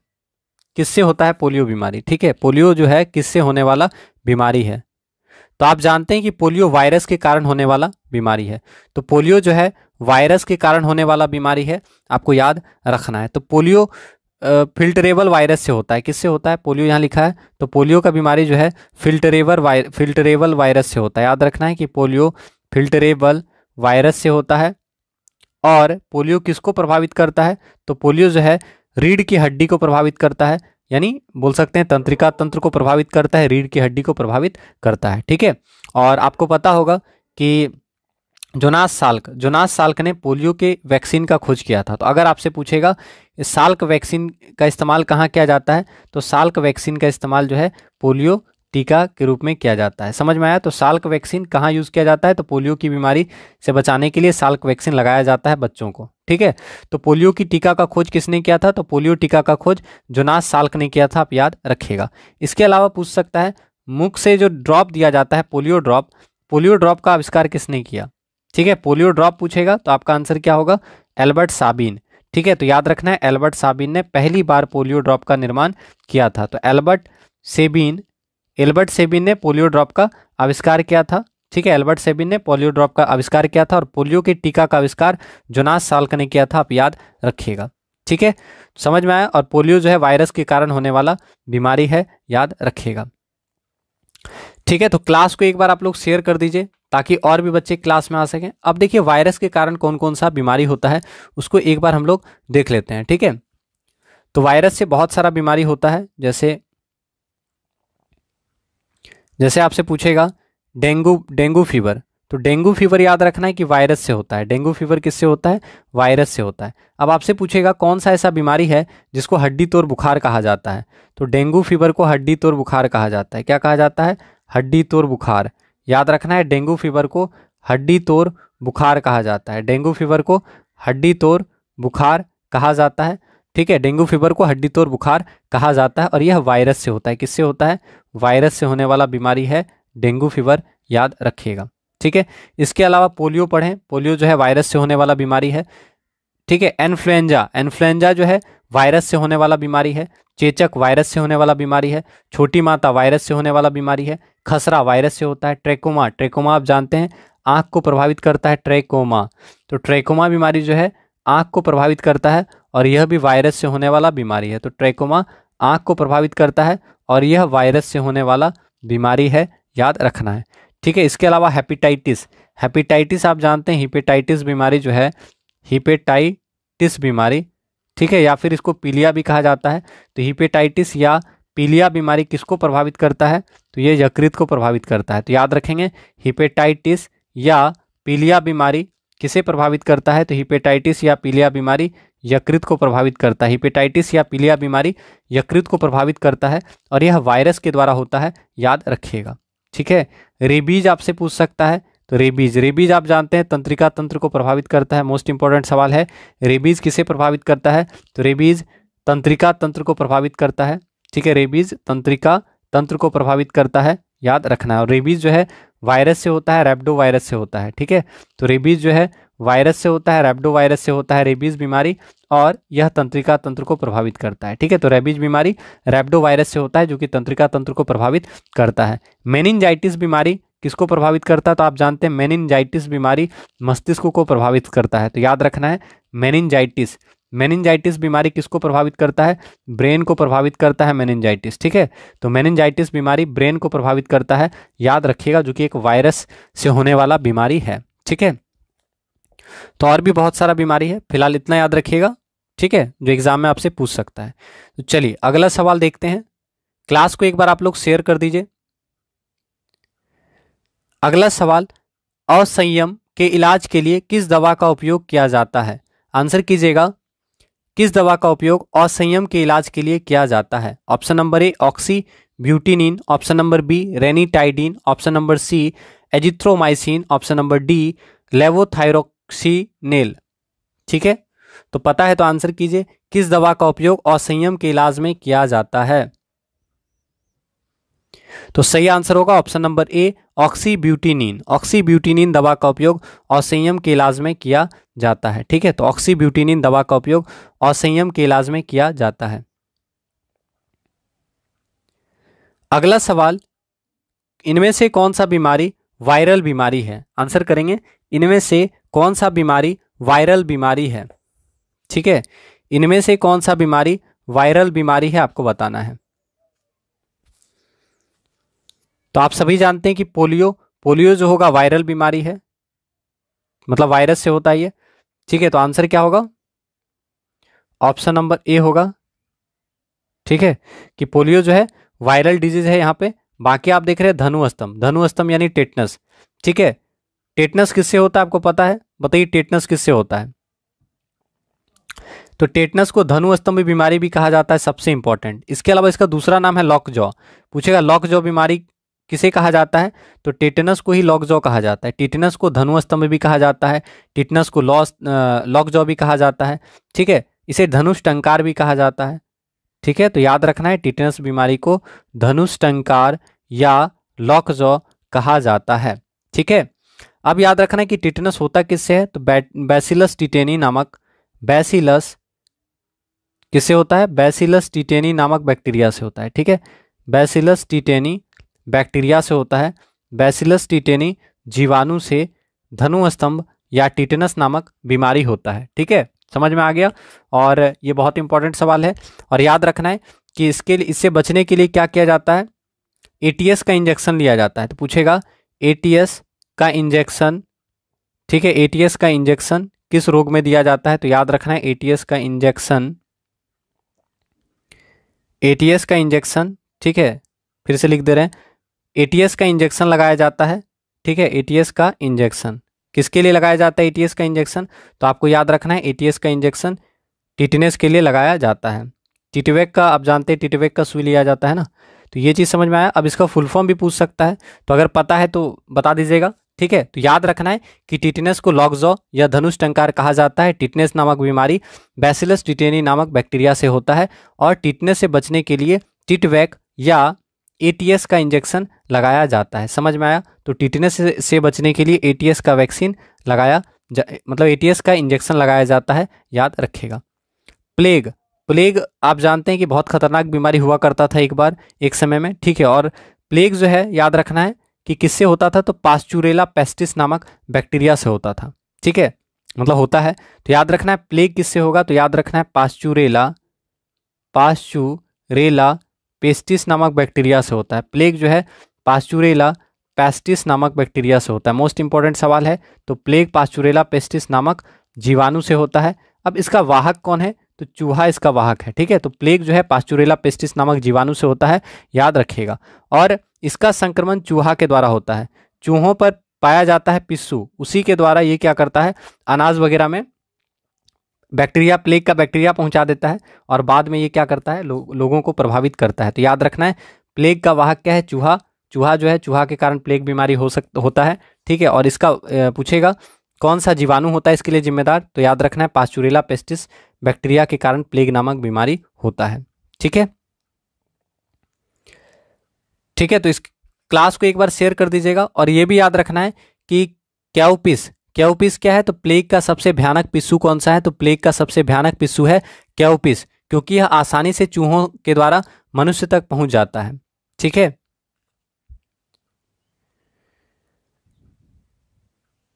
किससे होता है पोलियो बीमारी ठीक है पोलियो जो है किससे होने वाला बीमारी है तो आप जानते हैं कि पोलियो वायरस के कारण होने वाला बीमारी है तो पोलियो जो है वायरस के कारण होने वाला बीमारी है आपको याद रखना है तो पोलियो फिल्टरेबल वायरस से होता है किससे होता है पोलियो यहाँ लिखा है तो पोलियो का बीमारी जो है फिल्टरेबल वायर फिल्टरेबल वायरस से होता है याद रखना है कि पोलियो फिल्टरेबल वायरस से होता है और पोलियो किसको प्रभावित करता है तो पोलियो जो है रीढ़ की हड्डी को प्रभावित करता है यानी बोल सकते हैं तंत्रिका तंत्र को प्रभावित करता है रीढ़ की हड्डी को प्रभावित करता है ठीक है और आपको पता होगा कि जोनास साल्क जोनास साल्क ने पोलियो के वैक्सीन का खोज किया था तो अगर आपसे पूछेगा साल्क वैक्सीन का इस्तेमाल कहाँ किया जाता है तो साल्क वैक्सीन का इस्तेमाल जो है पोलियो टीका के रूप में किया जाता है समझ में आया तो साल्क वैक्सीन कहाँ यूज़ किया जाता है तो पोलियो की बीमारी से बचाने के लिए साल्क वैक्सीन लगाया जाता है बच्चों को ठीक है तो पोलियो की टीका का खोज किसने किया था तो पोलियो टीका का खोज जोनास साल्क ने किया था आप याद रखिएगा इसके अलावा पूछ सकता है मुख से जो ड्रॉप दिया जाता है पोलियो ड्रॉप पोलियो ड्रॉप का आविष्कार किसने किया ठीक है पोलियो ड्रॉप पूछेगा तो आपका आंसर क्या होगा एल्बर्ट साबिन ठीक है तो याद रखना है एल्बर्ट साबिन ने पहली बार पोलियो ड्रॉप का निर्माण किया था तो एल्बर्ट सेबिन एल्बर्ट सेबिन ने पोलियो ड्रॉप का आविष्कार किया था ठीक है एल्बर्ट सेबिन ने पोलियो ड्रॉप का आविष्कार किया था और पोलियो के टीका का आविष्कार जोनास साल्क ने किया था आप याद रखिएगा ठीक है समझ में आया और पोलियो जो है वायरस के कारण होने वाला बीमारी है याद रखिएगा ठीक है तो क्लास को एक बार आप लोग शेयर कर दीजिए ताकि और भी बच्चे क्लास में आ सकें अब देखिए वायरस के कारण कौन कौन सा बीमारी होता है उसको एक बार हम लोग देख लेते हैं ठीक है तो वायरस से बहुत सारा बीमारी होता है जैसे जैसे आपसे पूछेगा डेंगू डेंगू फीवर तो डेंगू फीवर याद रखना है कि वायरस से होता है डेंगू फीवर किससे होता है वायरस से होता है अब आपसे पूछेगा कौन सा ऐसा बीमारी है जिसको हड्डी तोड़ बुखार कहा जाता है तो डेंगू फीवर को हड्डी तोड़ बुखार कहा जाता है क्या कहा जाता है हड्डी तोड़ बुखार याद रखना है डेंगू फीवर को हड्डी तोड़ बुखार कहा जाता है डेंगू फीवर को हड्डी तोड़ बुखार कहा जाता है ठीक है डेंगू फीवर को हड्डी तोड़ बुखार कहा जाता है और यह वायरस से होता है किससे होता है वायरस से होने वाला बीमारी है डेंगू फीवर याद रखिएगा ठीक है इसके अलावा पोलियो पढ़ें पोलियो जो है वायरस से होने वाला बीमारी है ठीक है इन्फ्लुएंजा इन्फ्लुएंजा जो है वायरस से होने वाला बीमारी है चेचक वायरस से होने वाला बीमारी है छोटी माता वायरस से होने वाला बीमारी है खसरा वायरस से होता है ट्रेकोमा ट्रेकोमा आप जानते हैं आँख को प्रभावित करता है ट्रेकोमा तो ट्रेकोमा बीमारी जो है आँख को प्रभावित करता है और यह भी वायरस से होने वाला बीमारी है तो ट्रेकोमा आँख को प्रभावित करता है और यह वायरस से होने वाला बीमारी है याद रखना है ठीक है इसके अलावा हेपेटाइटिस हेपेटाइटिस आप जानते हैं हिपेटाइटिस बीमारी जो है हिपेटाइटिस बीमारी ठीक है या फिर इसको पीलिया भी कहा जाता है तो हिपेटाइटिस या पीलिया बीमारी किसको प्रभावित करता है तो ये यकृत को प्रभावित करता है तो याद रखेंगे हिपेटाइटिस या पीलिया बीमारी किसे प्रभावित करता है तो हिपेटाइटिस या पीलिया बीमारी यकृत को प्रभावित करता है हिपेटाइटिस या पीलिया बीमारी यकृत को प्रभावित करता है और यह वायरस के द्वारा होता है याद रखिएगा ठीक है रेबीज आपसे पूछ सकता है तो रेबीज रेबीज आप जानते हैं तंत्रिका तंत्र को प्रभावित करता है मोस्ट इंपॉर्टेंट सवाल है रेबीज किसे प्रभावित करता है तो रेबीज तंत्रिका तंत्र को प्रभावित करता है ठीक है रेबीज तंत्रिका तंत्र को प्रभावित करता है याद रखना है और रेबीज जो है वायरस से होता है रेबडो वायरस से होता है ठीक है तो रेबीज जो है वायरस से होता है रेबडो वायरस से होता है रेबीज बीमारी और यह तंत्रिका तंत्र को प्रभावित करता है ठीक है तो रेबीज बीमारी रेबडो वायरस से होता है जो कि तंत्रिका तंत्र को प्रभावित करता है मेनिनजाइटिस बीमारी किसको प्रभावित करता है तो आप जानते हैं मेनिनजाइटिस बीमारी मस्तिष्क को प्रभावित करता है तो याद रखना है मेनिनजाइटिस मेनिनजाइटिस बीमारी किसको प्रभावित करता है ब्रेन को प्रभावित करता है मेनिनजाइटिस ठीक है तो मेनिनजाइटिस बीमारी ब्रेन को प्रभावित करता है याद रखिएगा जो कि एक वायरस से होने वाला बीमारी है ठीक है तो और भी बहुत सारा बीमारी है फिलहाल इतना याद रखिएगा ठीक है जो एग्जाम में आपसे पूछ सकता है तो चलिए अगला सवाल देखते हैं क्लास को एक बार आप लोग शेयर कर दीजिए अगला सवाल असंयम के इलाज के लिए किस दवा का उपयोग किया जाता है आंसर कीजिएगा किस दवा का उपयोग असंयम के इलाज के लिए किया जाता है option number A oxy ब्यूटिनिन option number B रेनीटाइडिन option number C azithromycin option number D लेवोथायरोक्सीनेल ठीक है तो पता है तो आंसर कीजिए किस दवा का उपयोग असंयम के इलाज में किया जाता है तो सही आंसर होगा ऑप्शन नंबर ए ऑक्सीब्यूटिनिन ऑक्सीब्यूटिनिन दवा का उपयोग असंयम के इलाज में किया जाता है ठीक है तो ऑक्सीब्यूटिनिन दवा का उपयोग असंयम के इलाज में किया जाता है अगला सवाल इनमें से कौन सा बीमारी वायरल बीमारी है आंसर करेंगे इनमें से कौन सा बीमारी वायरल बीमारी है ठीक है इनमें से कौन सा बीमारी वायरल बीमारी है आपको बताना है तो आप सभी जानते हैं कि पोलियो पोलियो जो होगा वायरल बीमारी है मतलब वायरस से होता है ये ठीक है तो आंसर क्या होगा ऑप्शन नंबर ए होगा ठीक है कि पोलियो जो है वायरल डिजीज है यहाँ पे बाकी आप देख रहे हैं धनुअस्तम धनुअस्तम यानी टेटनस ठीक है टेटनस किससे होता है आपको पता है बताइए टेटनस किससे होता है तो टेटनस को धनुअस्तम बीमारी भी कहा जाता है सबसे इंपॉर्टेंट इसके अलावा इसका दूसरा नाम है लॉक जॉ पूछेगा लॉक जॉ बीमारी किसे कहा जाता है तो टिटनस को ही लॉकजॉ कहा जाता है टिटनस को धनुस्तंभ भी कहा जाता है टिटनस को लॉस लॉकजॉ भी कहा जाता है ठीक है इसे धनुष टंकार भी कहा जाता है ठीक है तो याद रखना है टिटनस बीमारी को धनुष टंकार या लॉकजॉ कहा जाता है ठीक है अब याद रखना है कि टिटनस होता किससे है तो बैसिलस टिटेनी नामक बैसिलस किससे होता है बैसिलस टिटेनी नामक बैक्टीरिया से होता है ठीक है बैसिलस टिटेनी बैक्टीरिया से होता है बैसिलस टिटेनी जीवाणु से धनुस्तंभ या टिटेनस नामक बीमारी होता है ठीक है समझ में आ गया और ये बहुत इंपॉर्टेंट सवाल है और याद रखना है कि इसके लिए इससे बचने के लिए क्या किया जाता है एटीएस का इंजेक्शन लिया जाता है तो पूछेगा एटीएस का इंजेक्शन ठीक है एटीएस का इंजेक्शन किस रोग में दिया जाता है तो याद रखना है एटीएस का इंजेक्शन एटीएस का इंजेक्शन ठीक है फिर से लिख दे रहे हैं एटीएस का इंजेक्शन लगाया जाता है ठीक है एटीएस का इंजेक्शन किसके लिए लगाया जाता है एटीएस का इंजेक्शन तो आपको याद रखना है एटीएस का इंजेक्शन टिटनेस के लिए लगाया जाता है टिटवेक का आप जानते हैं टिटवेक का सुई लिया जाता है ना तो ये चीज़ समझ में आया अब इसका फुल फॉर्म भी पूछ सकता है तो अगर पता है तो बता दीजिएगा ठीक है तो याद रखना है कि टिटनेस को लॉकजॉ या धनुष टंकार कहा जाता है टिटनेस नामक बीमारी बैसिलस टिटेनी नामक बैक्टीरिया से होता है और टिटनेस से बचने के लिए टिटवैक या एटीएस का इंजेक्शन लगाया जाता है समझ में आया तो टिटनेस से बचने के लिए एटीएस का वैक्सीन लगाया जा मतलब एटीएस का इंजेक्शन लगाया जाता है याद रखेगा प्लेग प्लेग आप जानते हैं कि बहुत खतरनाक बीमारी हुआ करता था एक बार एक समय में ठीक है और प्लेग जो है याद रखना है कि किससे होता था तो पास्चुरेला पेस्टिस नामक बैक्टीरिया से होता था ठीक है मतलब होता है तो याद रखना है प्लेग किससे होगा तो याद रखना है पास्चुरेला पास्चुरेला पेस्टिस नामक बैक्टीरिया से होता है प्लेग जो है पास्चुरेला पेस्टिस नामक बैक्टीरिया से होता है मोस्ट इंपॉर्टेंट सवाल है तो प्लेग पास्चुरेला पेस्टिस नामक जीवाणु से होता है अब इसका वाहक कौन है तो चूहा इसका वाहक है ठीक है तो प्लेग जो है पास्चुरेला पेस्टिस नामक जीवाणु से होता है याद रखिएगा और इसका संक्रमण चूहा के द्वारा होता है चूहों पर पाया जाता है पिस्सू उसी के द्वारा ये क्या करता है अनाज वगैरह में बैक्टीरिया प्लेग का बैक्टीरिया पहुंचा देता है और बाद में ये क्या करता है लो, लोगों को प्रभावित करता है तो याद रखना है प्लेग का वाहक क्या है चूहा चूहा जो है चूहा के कारण प्लेग बीमारी हो सक होता है ठीक है और इसका पूछेगा कौन सा जीवाणु होता है इसके लिए जिम्मेदार तो याद रखना है पास्चुरेला पेस्टिस बैक्टीरिया के कारण प्लेग नामक बीमारी होता है ठीक है ठीक है तो इस क्लास को एक बार शेयर कर दीजिएगा और ये भी याद रखना है कि क्या उपिस क्यूपिस क्या है तो प्लेग का सबसे भयानक पिस्सू कौन सा है तो प्लेग का सबसे भयानक पिस्सू है क्यूपिस क्योंकि यह आसानी से चूहों के द्वारा मनुष्य तक पहुंच जाता है ठीक है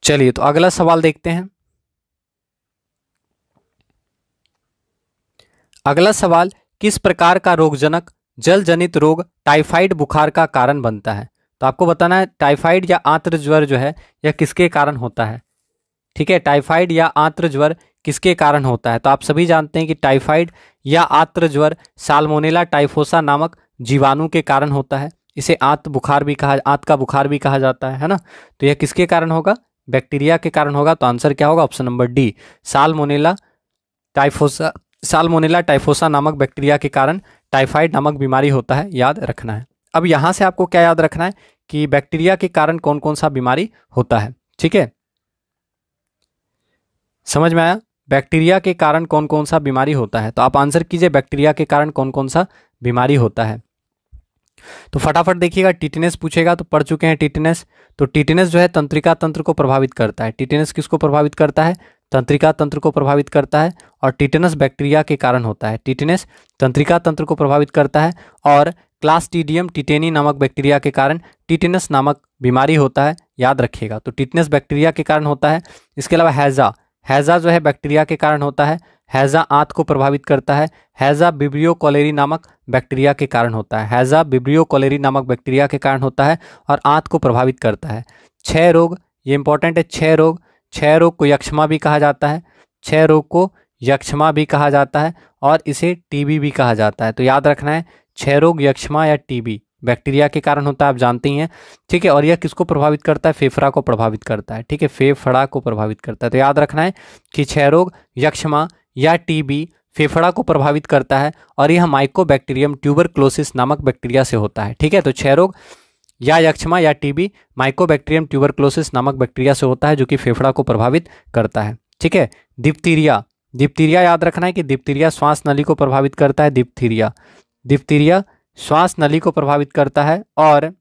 चलिए तो अगला सवाल देखते हैं अगला सवाल किस प्रकार का रोगजनक जल जनित रोग टाइफाइड बुखार का कारण बनता है तो आपको बताना है टाइफाइड या आंत्र ज्वर जो है यह किसके कारण होता है ठीक है टाइफाइड या आंत्र ज्वर किसके कारण होता है तो आप सभी जानते हैं कि टाइफाइड या आंत्र ज्वर साल्मोनेला टाइफोसा नामक जीवाणु के कारण होता है इसे आंत बुखार भी कहा आंत का बुखार भी कहा जाता है है ना तो यह किसके कारण होगा बैक्टीरिया के कारण होगा तो आंसर क्या होगा option number D salmonella typhosa salmonella typhosa नामक बैक्टीरिया के कारण टाइफाइड नामक बीमारी होता है याद रखना है अब यहाँ से आपको क्या याद रखना है कि बैक्टीरिया के कारण कौन कौन सा बीमारी होता है ठीक है समझ में आया बैक्टीरिया के कारण कौन कौन सा बीमारी होता है तो आप आंसर कीजिए बैक्टीरिया के कारण कौन कौन सा बीमारी होता है तो फटाफट देखिएगा टिटनेस पूछेगा तो पढ़ चुके हैं टिटनेस तो टिटनेस जो है तंत्रिका तंत्र को प्रभावित करता है टिटनेस किसको प्रभावित करता है तंत्रिका तंत्र को प्रभावित करता है और टिटनस बैक्टीरिया के कारण होता है टिटनेस तंत्रिका तंत्र को प्रभावित करता है और क्लास टीडियम टिटेनी नामक बैक्टीरिया के कारण टिटेनस नामक बीमारी होता है याद रखिएगा तो टिटनेस बैक्टीरिया के कारण होता है इसके अलावा हैज़ा हैज़ा जो है बैक्टीरिया के कारण होता है हैज़ा आंत को प्रभावित करता है हैज़ा बिब्रियो कॉलेरी नामक बैक्टीरिया के कारण होता है हैज़ा बिब्रियो कॉलेरी नामक बैक्टीरिया के कारण होता है और आंत को प्रभावित करता है छह रोग ये इंपॉर्टेंट है छह रोग छह रोग को यक्षमा भी कहा जाता है छह रोग को यक्षमा भी कहा जाता है और इसे टीबी भी कहा जाता है तो याद रखना है क्षय रोग यक्षमा या टीबी बैक्टीरिया के कारण होता है आप जानते ही हैं ठीक है और यह किसको प्रभावित करता है फेफड़ा को प्रभावित करता है ठीक है फेफड़ा को प्रभावित करता है तो याद रखना है कि क्षय रोग यक्षमा या टीबी फेफड़ा को प्रभावित करता है और यह माइकोबैक्टीरियम ट्यूबरक्लोसिस नामक बैक्टीरिया से होता है ठीक है तो क्षय रोग या यक्षमा या टीबी माइकोबैक्टीरियम ट्यूबरक्लोसिस नामक बैक्टीरिया से होता है जो कि फेफड़ा को प्रभावित करता है ठीक है डिप्थीरिया डिप्थीरिया याद रखना है कि डिप्थीरिया श्वास नली को प्रभावित करता है डिप्थीरिया डिप्थीरिया श्वास नली को प्रभावित करता है और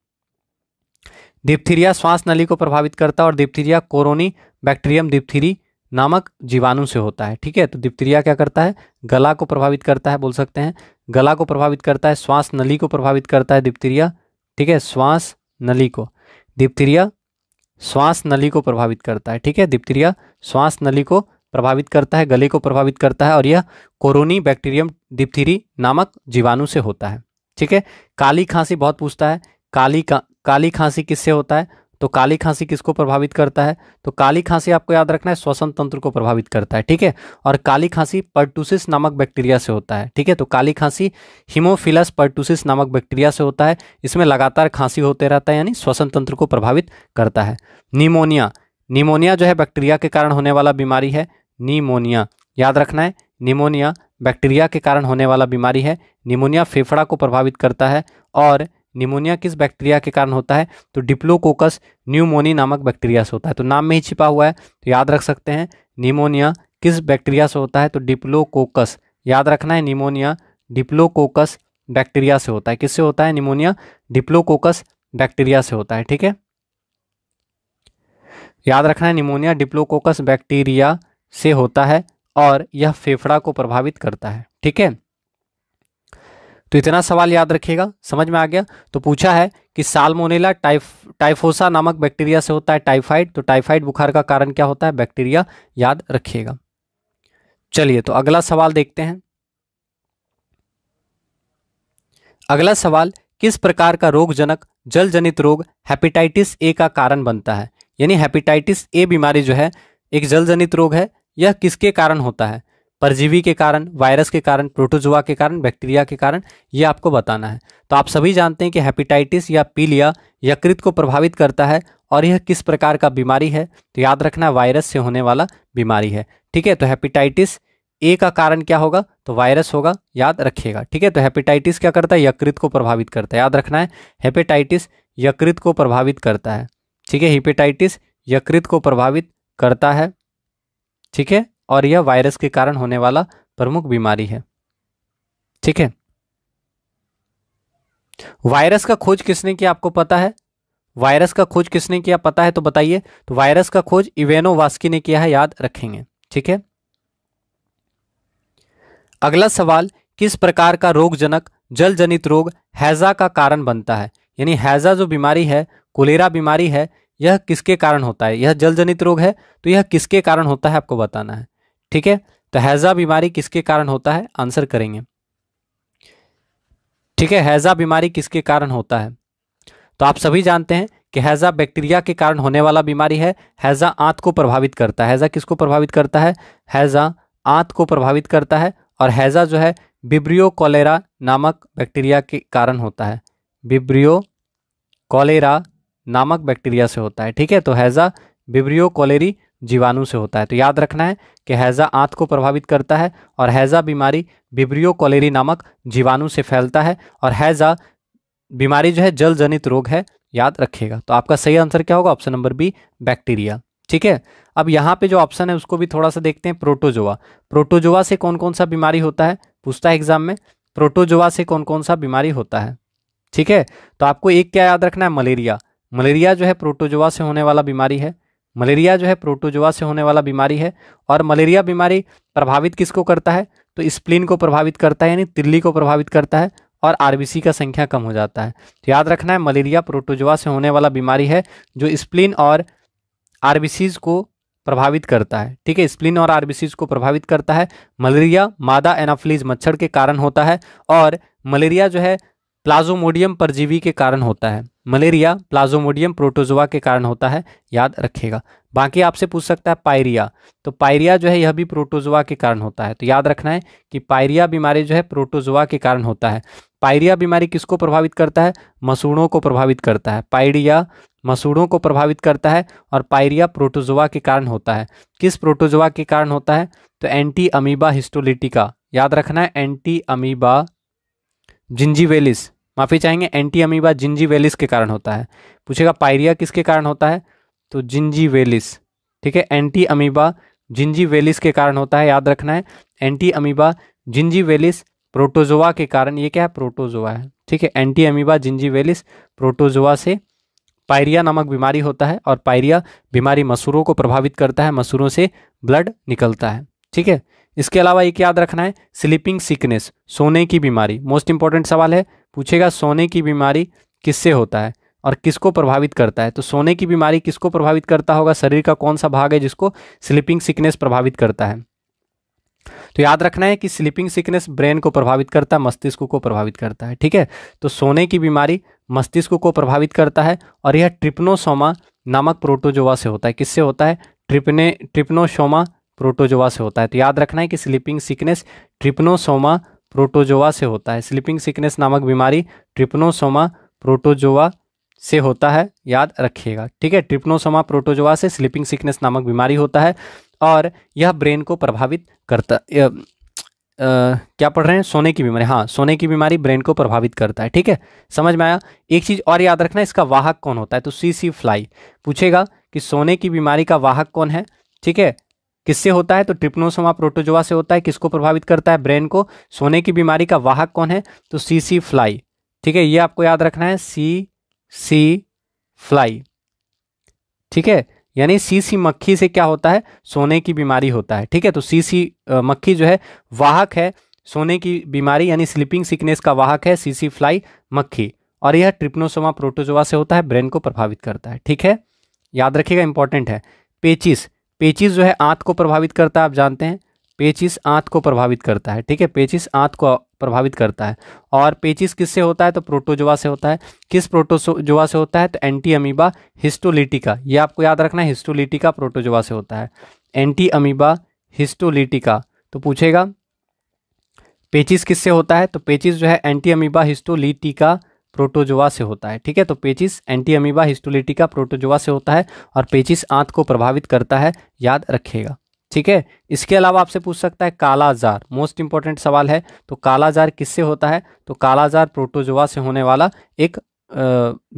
डिप्थीरिया श्वास नली को प्रभावित करता है और डिप्थीरिया कोरोनी बैक्टीरियम डिप्थीरी नामक जीवाणु से होता है ठीक है तो डिप्थीरिया क्या करता है गला को प्रभावित करता है बोल सकते हैं गला को प्रभावित करता है श्वास नली को प्रभावित करता है डिप्थीरिया ठीक है श्वास नली को डिप्थीरिया श्वास नली को प्रभावित करता है ठीक है डिप्थीरिया श्वास नली को प्रभावित करता है गले को प्रभावित करता है और यह कोरोनी बैक्टीरियम डिप्थीरी नामक जीवाणु से होता है ठीक है काली खांसी बहुत पूछता है काली का, काली खांसी किससे होता है तो काली खांसी किसको प्रभावित करता है तो काली खांसी आपको याद रखना है श्वसन तंत्र को प्रभावित करता है ठीक है और काली खांसी पर्टूसिस नामक बैक्टीरिया से होता है ठीक है तो काली खांसी हिमोफिलस पर्टूसिस नामक बैक्टीरिया से होता है इसमें लगातार खांसी होते रहता है यानी श्वसन तंत्र को प्रभावित करता है निमोनिया निमोनिया जो है बैक्टीरिया के कारण होने वाला बीमारी है निमोनिया याद रखना है निमोनिया बैक्टीरिया के कारण होने वाला बीमारी है निमोनिया फेफड़ा को प्रभावित करता है और निमोनिया किस बैक्टीरिया के कारण होता है तो डिप्लोकोकस न्यूमोनी नामक बैक्टीरिया से होता है तो नाम में ही छिपा हुआ है तो याद रख सकते हैं निमोनिया किस बैक्टीरिया से होता है तो डिप्लोकोकस याद रखना है निमोनिया डिप्लोकोकस बैक्टीरिया से होता है किससे होता है निमोनिया डिप्लोकोकस बैक्टीरिया से होता है ठीक है याद रखना है निमोनिया डिप्लोकोकस बैक्टीरिया से होता है और यह फेफड़ा को प्रभावित करता है ठीक है तो इतना सवाल याद रखिएगा समझ में आ गया तो पूछा है कि साल्मोनेला टाइफ टाइफोसा नामक बैक्टीरिया से होता है टाइफाइड तो टाइफाइड बुखार का कारण क्या होता है बैक्टीरिया याद रखिएगा चलिए तो अगला सवाल देखते हैं अगला सवाल किस प्रकार का रोगजनक जल जनित रोग हेपेटाइटिस ए का कारण बनता है यानी हेपेटाइटिस ए बीमारी जो है एक जल जनित रोग है यह किसके कारण होता है परजीवी के कारण वायरस के कारण प्रोटोजुआ के कारण बैक्टीरिया के कारण ये आपको बताना है तो आप सभी जानते हैं कि हेपेटाइटिस या पीलिया यकृत को प्रभावित करता है और यह किस प्रकार का बीमारी है तो याद रखना वायरस से होने वाला बीमारी है ठीक है तो हेपेटाइटिस ए का कारण क्या होगा तो वायरस होगा याद रखिएगा ठीक है तो हेपेटाइटिस क्या करता है यकृत को प्रभावित करता है याद रखना है हेपेटाइटिस यकृत को प्रभावित करता है ठीक है हेपेटाइटिस यकृत को प्रभावित करता है ठीक है और यह वायरस के कारण होने वाला प्रमुख बीमारी है ठीक है वायरस का खोज किसने किया आपको पता है वायरस का खोज किसने किया पता है तो बताइए तो वायरस का खोज इवेनो वास्की ने किया है याद रखेंगे ठीक है अगला सवाल किस प्रकार का रोगजनक जल जनित रोग हैजा का कारण बनता है यानी हैजा जो बीमारी है कोलेरा बीमारी है यह किसके कारण होता है यह जल जनित रोग है तो यह किसके कारण होता है आपको बताना है ठीक है तो हैजा बीमारी किसके कारण होता है आंसर करेंगे ठीक है हैजा बीमारी किसके कारण होता है तो आप सभी जानते हैं कि हैज़ा बैक्टीरिया के कारण होने वाला बीमारी है हैज़ा आंत को प्रभावित करता है हैज़ा किसको प्रभावित करता है हैज़ा आंत को प्रभावित करता है और हैज़ा जो है बिब्रियो कॉलेरा नामक बैक्टीरिया के कारण होता है बिब्रियो कॉलेरा नामक बैक्टीरिया से होता है ठीक है तो हैज़ा बिब्रियो कॉलेरी जीवाणु से होता है तो याद रखना है कि हैज़ा आंत को प्रभावित करता है और हैज़ा बीमारी बिब्रियो कॉलेरी नामक जीवाणु से फैलता है और हैज़ा बीमारी जो है जल जनित रोग है याद रखिएगा तो आपका सही आंसर क्या होगा ऑप्शन नंबर बी बैक्टीरिया ठीक है अब यहाँ पे जो ऑप्शन है उसको भी थोड़ा सा देखते हैं प्रोटोजोआ प्रोटोजोआ से कौन कौन सा बीमारी होता है पूछता है एग्जाम में प्रोटोजोआ से कौन कौन सा बीमारी होता है ठीक है तो आपको एक क्या याद रखना है मलेरिया मलेरिया जो है प्रोटोजोआ से होने वाला बीमारी है मलेरिया जो है प्रोटोजोआ से होने वाला बीमारी है और मलेरिया बीमारी प्रभावित किसको करता है तो स्प्लिन को प्रभावित करता है यानी तिल्ली को प्रभावित करता है और आरबीसी का संख्या कम हो जाता है तो याद रखना है मलेरिया प्रोटोजोआ से होने वाला बीमारी है जो स्प्लिन और आरबीसीज को प्रभावित करता है ठीक है स्प्लिन और आरबीसीज को प्रभावित करता है मलेरिया मादा एनाफ्लीज मच्छर के कारण होता है और मलेरिया जो है प्लाजोमोडियम परजीवी के कारण होता है मलेरिया प्लाजोमोडियम प्रोटोजोआ के कारण होता है याद रखेगा बाकी आपसे पूछ सकता है पायरिया तो पायरिया जो है यह भी प्रोटोजोआ के कारण होता है तो याद रखना है कि पायरिया बीमारी जो है प्रोटोजोआ के कारण होता है पायरिया बीमारी किसको प्रभावित करता है मसूड़ों को प्रभावित करता है पायरिया मसूड़ों को प्रभावित करता है और पायरिया प्रोटोजोआ के कारण होता है किस प्रोटोजोआ के कारण होता है तो एंटी अमीबा हिस्टोलिटिका याद रखना है एंटी अमीबा जिंजीवेलिस माफ़ी चाहेंगे एंटी अमीबा जिंजीवेलिस के कारण होता है पूछेगा पायरिया किसके कारण होता है तो जिंजीवेलिस ठीक है एंटी अमीबा जिंजीवेलिस के कारण होता है याद रखना है एंटी अमीबा जिंजीवेलिस प्रोटोजोआ के कारण ये क्या है प्रोटोजोआ है ठीक है एंटी अमीबा जिंजीवेलिस प्रोटोजोआ से पायरिया नामक बीमारी होता है और पायरिया बीमारी मसूरों को प्रभावित करता है मसूरों से ब्लड निकलता है ठीक है इसके अलावा एक याद रखना है स्लीपिंग सिकनेस सोने की बीमारी मोस्ट इंपॉर्टेंट सवाल है पूछेगा सोने की बीमारी किससे होता है और किसको प्रभावित करता है तो सोने की बीमारी किसको प्रभावित करता होगा शरीर का कौन सा भाग है जिसको स्लीपिंग सिकनेस प्रभावित करता है तो याद रखना है कि स्लीपिंग सिकनेस ब्रेन को प्रभावित करता है मस्तिष्क को प्रभावित करता है ठीक है तो सोने की बीमारी मस्तिष्क को प्रभावित करता है और यह ट्रिप्नोसोमा नामक प्रोटोजोवा से होता है किससे होता है ट्रिपने ट्रिप्नोसोमा प्रोटोजोवा से होता है तो याद रखना है कि स्लीपिंग सिकनेस ट्रिप्नोसोमा प्रोटोजोवा से होता है स्लीपिंग सिकनेस नामक बीमारी ट्रिप्नोसोमा प्रोटोजोवा से होता है याद रखिएगा ठीक है ट्रिप्नोसोमा प्रोटोजोआ से स्लीपिंग सिकनेस नामक बीमारी होता है और यह ब्रेन को प्रभावित करता या, आ, क्या पढ़ रहे हैं सोने की बीमारी हाँ सोने की बीमारी ब्रेन को प्रभावित करता है ठीक है समझ में आया एक चीज़ और याद रखना इसका वाहक कौन होता है तो सी सी फ्लाई पूछेगा कि सोने की बीमारी का वाहक कौन है ठीक है किससे होता है तो ट्रिप्नोसोमा प्रोटोजोआ से होता है किसको प्रभावित करता है ब्रेन को सोने की बीमारी का वाहक कौन है तो सी सी फ्लाई ठीक है ये आपको याद रखना है सी सी फ्लाई ठीक है यानी सी सी मक्खी से क्या होता है सोने की बीमारी होता है ठीक है तो सी सी मक्खी जो है वाहक है सोने की बीमारी यानी स्लीपिंग सिकनेस का वाहक है सीसी फ्लाई मक्खी और यह ट्रिप्नोसोमा प्रोटोजोआ से होता है ब्रेन को प्रभावित करता है ठीक है याद रखिएगा इंपॉर्टेंट है पेचिस पेचिस जो है आंत को प्रभावित करता है आप जानते हैं पेचिस आंत को प्रभावित करता है ठीक है पेचिस आंत को प्रभावित करता है और पेचिस किससे होता है तो प्रोटोजोआ से होता है किस प्रोटोजोआ से होता है तो एंटी अमीबा हिस्टोलिटिका ये आपको याद रखना है हिस्टोलिटिका प्रोटोजोआ से होता है एंटी अमीबा हिस्टोलिटिका तो पूछेगा पेचिस किससे होता है तो पेचिस जो है एंटी अमीबा हिस्टोलिटिका प्रोटोजोआ से होता है ठीक है तो पेचिस एंटी अमीबा हिस्टोलिटिका प्रोटोजोआ से होता है और पेचिस आंत को प्रभावित करता है याद रखेगा ठीक है इसके अलावा आपसे पूछ सकता है कालाजार मोस्ट इंपॉर्टेंट सवाल है तो कालाजार किससे होता है तो कालाजार प्रोटोजोआ से होने वाला एक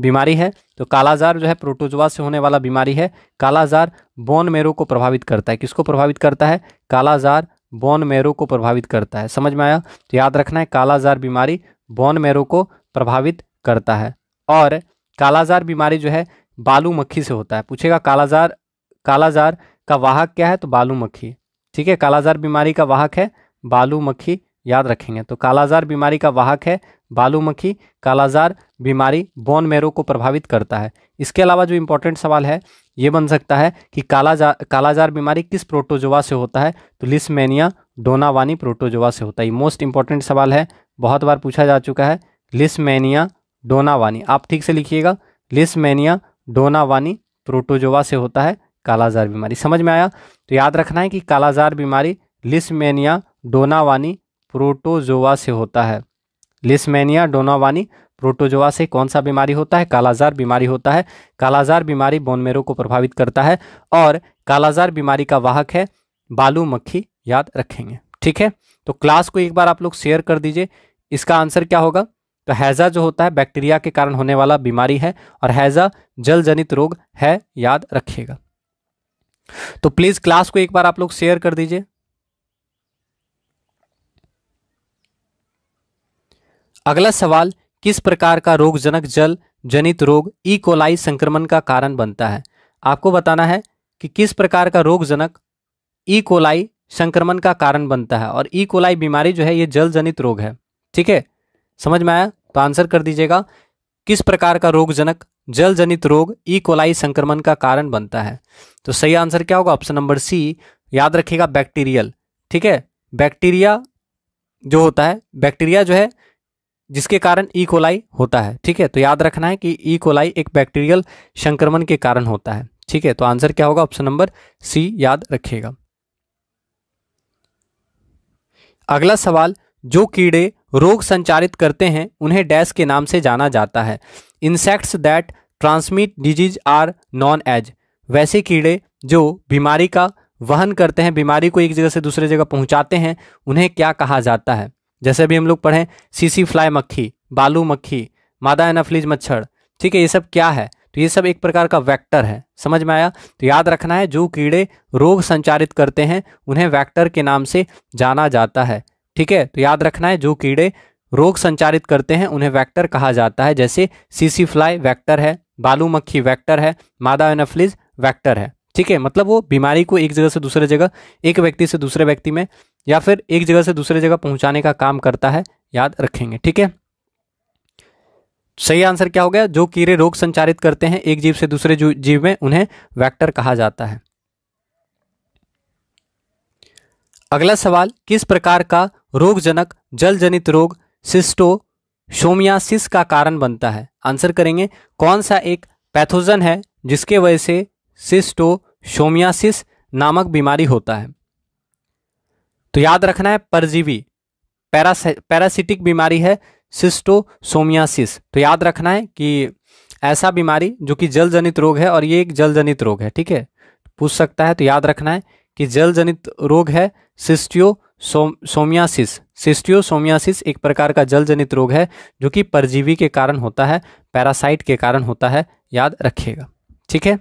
बीमारी है तो कालाजार जो है प्रोटोजोआ से होने वाला बीमारी है कालाजार बोन मेरो को प्रभावित करता है किसको प्रभावित करता है कालाजार बोन मेरो को प्रभावित करता है समझ में आया तो याद रखना है कालाजार बीमारी बोन मेरो को प्रभावित करता है और कालाजार बीमारी जो है बालू मक्खी से होता है पूछेगा कालाजार कालाजार का वाहक क्या है तो बालू मक्खी ठीक है कालाजार बीमारी का वाहक है बालू मक्खी याद रखेंगे तो कालाजार बीमारी का वाहक है बालू मक्खी कालाजार बीमारी बोन मेरो को प्रभावित करता है इसके अलावा जो इम्पोर्टेंट सवाल है ये बन सकता है कि कालाजार कालाजार बीमारी किस प्रोटोजोवा से होता है तो लिसमेनिया डोनावानी प्रोटोजोवा से होता है मोस्ट इंपॉर्टेंट सवाल है बहुत बार पूछा जा चुका है लिसमैनिया डोनावानी आप ठीक से लिखिएगा लिसमैनिया डोनावानी प्रोटोजोवा से होता है कालाजार बीमारी समझ में आया तो याद रखना है कि कालाजार बीमारी लिसमेनिया डोनावानी प्रोटोजोवा से होता है लिसमेनिया डोनावानी प्रोटोजोवा से कौन सा बीमारी होता है कालाजार बीमारी होता है कालाजार बीमारी बोनमेरो को प्रभावित करता है और कालाजार बीमारी का वाहक है बालू मक्खी याद रखेंगे ठीक है तो क्लास को एक बार आप लोग शेयर कर दीजिए इसका आंसर क्या होगा तो हैज़ा जो होता है बैक्टीरिया के कारण होने वाला बीमारी है और हैज़ा जल जनित रोग है याद रखिएगा तो प्लीज़ क्लास को एक बार आप लोग शेयर कर दीजिए अगला सवाल किस प्रकार का रोगजनक जल जनित रोग ई e. कोलाई संक्रमण का कारण बनता है आपको बताना है कि किस प्रकार का रोगजनक ई e. कोलाई संक्रमण का कारण बनता है और ई e. कोलाई बीमारी जो है ये जल जनित रोग है ठीक है समझ में आया तो आंसर कर दीजिएगा किस प्रकार का रोगजनक जल जनित रोग ई e. कोलाई संक्रमण का कारण बनता है तो सही आंसर क्या होगा ऑप्शन नंबर सी याद रखिएगा बैक्टीरियल ठीक है बैक्टीरिया जो होता है बैक्टीरिया जो है जिसके कारण ई e. कोलाई होता है ठीक है तो याद रखना है कि ई e. कोलाई एक बैक्टीरियल संक्रमण के कारण होता है ठीक है तो आंसर क्या होगा ऑप्शन नंबर सी याद रखिएगा अगला सवाल जो कीड़े रोग संचारित करते हैं उन्हें डैश के नाम से जाना जाता है insects that transmit disease are known as वैसे कीड़े जो बीमारी का वहन करते हैं बीमारी को एक जगह से दूसरे जगह पहुंचाते हैं उन्हें क्या कहा जाता है जैसे अभी हम लोग पढ़ें सीसी फ्लाई मक्खी बालू मक्खी मादा एनाफ्लिज मच्छर ठीक है ये सब क्या है तो ये सब एक प्रकार का वेक्टर है समझ में आया तो याद रखना है जो कीड़े रोग संचारित करते हैं उन्हें वेक्टर के नाम से जाना जाता है ठीक है तो याद रखना है जो कीड़े रोग संचारित करते हैं उन्हें वेक्टर कहा जाता है जैसे सीसी फ्लाई वैक्टर है बालू मक्खी वैक्टर है मादा एनाफ्लिज वैक्टर है ठीक है मतलब वो बीमारी को एक जगह से दूसरे जगह एक व्यक्ति से दूसरे व्यक्ति में या फिर एक जगह से दूसरे जगह पहुंचाने का काम करता है याद रखेंगे ठीक है सही आंसर क्या हो गया जो कीड़े रोग संचारित करते हैं एक जीव से दूसरे जीव में उन्हें वैक्टर कहा जाता है अगला सवाल किस प्रकार का रोगजनक जलजनित रोग सिस्टो शोमियासिस का कारण बनता है आंसर करेंगे कौन सा एक पैथोजन है जिसके वजह से सिस्टो शोमियासिस नामक बीमारी होता है तो याद रखना है परजीवी पैरासिटिक बीमारी है सिस्टोसोमियासिस तो याद रखना है कि ऐसा बीमारी जो कि जल जनित रोग है और ये एक जल जनित रोग है ठीक है पूछ सकता है तो याद रखना है कि जल जनित रोग है सिस्टियो सो सोमियासिस सिस्टियोसोमियासिस एक प्रकार का जल जनित रोग है जो कि परजीवी के कारण होता है पैरासाइट के कारण होता है याद रखिएगा ठीक है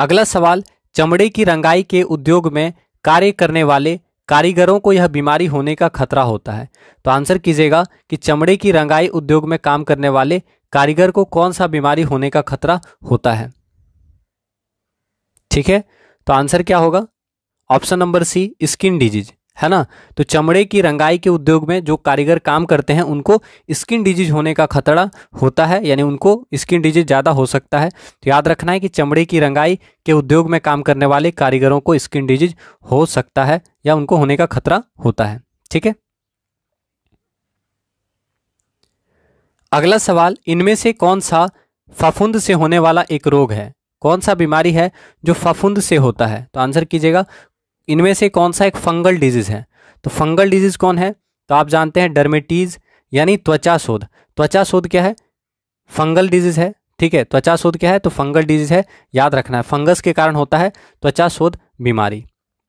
अगला सवाल चमड़े की रंगाई के उद्योग में कार्य करने वाले कारीगरों को यह बीमारी होने का खतरा होता है तो आंसर कीजिएगा कि चमड़े की रंगाई उद्योग में काम करने वाले कारीगर को कौन सा बीमारी होने का खतरा होता है ठीक है तो आंसर क्या होगा option number C skin disease है ना तो चमड़े की रंगाई के उद्योग में जो कारीगर काम करते हैं उनको स्किन डिजीज होने का खतरा होता है यानी उनको स्किन डिजीज ज़्यादा हो सकता है तो याद रखना है कि चमड़े की रंगाई के उद्योग में काम करने वाले कारीगरों को स्किन डिजीज हो सकता है या उनको होने का खतरा होता है ठीक है अगला सवाल इनमें से कौन सा फफुंद से होने वाला एक रोग है कौन सा बीमारी है जो फफुंद से होता है तो आंसर कीजिएगा इनमें से कौन सा एक फंगल डिजीज़ है तो फंगल डिजीज़ कौन है तो आप जानते हैं डर्मेटीज़ यानी त्वचा शोध त्वचा शोध क्या है फंगल डिजीज़ है ठीक है त्वचा शोध क्या है तो फंगल डिजीज है याद रखना है फंगस के कारण होता है त्वचा शोध बीमारी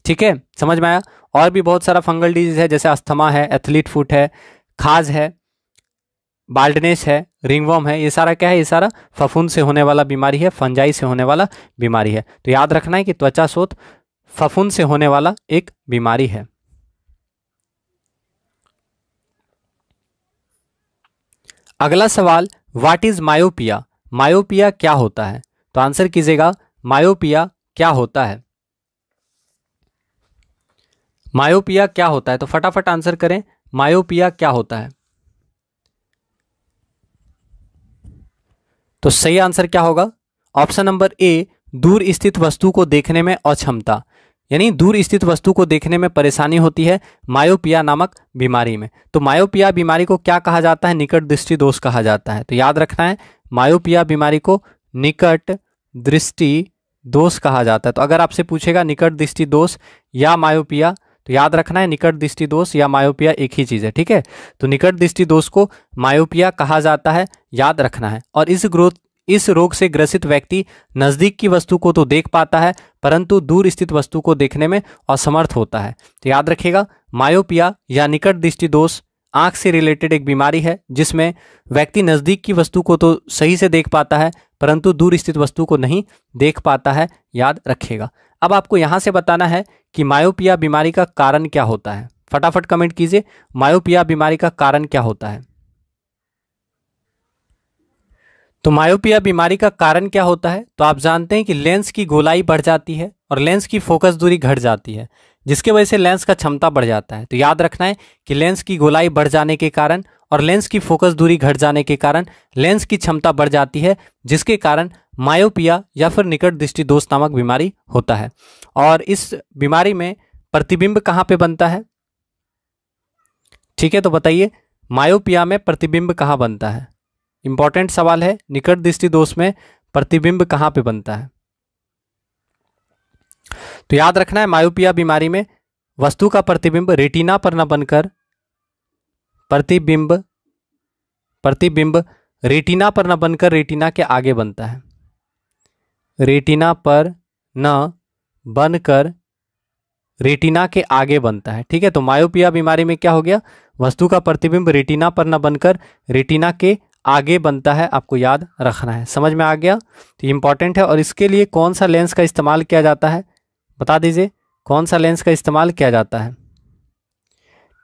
ठीक है समझ में आया और भी बहुत सारा फंगल डिजीज है जैसे अस्थमा है एथलीट फुट है खाज है बाल्डनेस है रिंगवॉम है ये सारा क्या है ये सारा फफूंद से होने वाला बीमारी है फंजाई से होने वाला बीमारी है तो याद रखना है कि त्वचा सोत फफूंद से होने वाला एक बीमारी है अगला सवाल व्हाट इज मायोपिया मायोपिया क्या होता है तो आंसर कीजिएगा मायोपिया क्या होता है मायोपिया क्या होता है तो फटाफट आंसर करें मायोपिया क्या होता है तो सही आंसर क्या होगा ऑप्शन नंबर ए दूर स्थित वस्तु को देखने में अक्षमता यानी दूर स्थित वस्तु को देखने में परेशानी होती है मायोपिया नामक बीमारी में तो मायोपिया बीमारी को क्या कहा जाता है निकट दृष्टि दोष कहा जाता है तो याद रखना है मायोपिया बीमारी को निकट दृष्टि दोष कहा जाता है तो अगर आपसे पूछेगा निकट दृष्टि दोष या मायोपिया तो याद रखना है निकट दृष्टि दोष या मायोपिया एक ही चीज़ है ठीक है तो निकट दृष्टि दोष को मायोपिया कहा जाता है याद रखना है और इस ग्रोथ इस रोग से ग्रसित व्यक्ति नज़दीक की वस्तु को तो देख पाता है परंतु दूर स्थित वस्तु को देखने में असमर्थ होता है तो याद रखेगा मायोपिया या निकट दृष्टि दोष आंख से रिलेटेड एक बीमारी है जिसमें व्यक्ति नज़दीक की वस्तु को तो सही से देख पाता है परंतु दूर स्थित वस्तु को नहीं देख पाता है याद रखिएगा अब आपको यहाँ से बताना है कि मायोपिया बीमारी का कारण क्या होता है फटाफट कमेंट कीजिए मायोपिया बीमारी का कारण क्या होता है तो मायोपिया बीमारी का कारण क्या होता है तो आप जानते हैं कि लेंस की गोलाई बढ़ जाती है और लेंस की फोकस दूरी घट जाती है जिसके वजह से लेंस का क्षमता बढ़ जाता है तो याद रखना है कि लेंस की गोलाई बढ़ जाने के कारण और लेंस की फोकस दूरी घट जाने के कारण लेंस की क्षमता बढ़ जाती है जिसके कारण मायोपिया या फिर निकट दृष्टि दोष नामक बीमारी होता है और इस बीमारी में प्रतिबिंब कहाँ पे बनता है ठीक है तो बताइए मायोपिया में प्रतिबिंब कहाँ बनता है इंपॉर्टेंट सवाल है निकट दृष्टि दोष में प्रतिबिंब कहाँ पे बनता है तो याद रखना है मायोपिया बीमारी में वस्तु का प्रतिबिंब रेटिना पर न बनकर प्रतिबिंब प्रतिबिंब रेटिना पर न बनकर रेटिना के आगे बनता है रेटिना पर न बनकर रेटिना के आगे बनता है ठीक है तो मायोपिया बीमारी में क्या हो गया वस्तु का प्रतिबिंब रेटिना पर न बनकर रेटिना के आगे बनता है आपको याद रखना है समझ में आ गया तो इंपॉर्टेंट है और इसके लिए कौन सा लेंस का इस्तेमाल किया जाता है बता दीजिए कौन सा लेंस का इस्तेमाल किया जाता है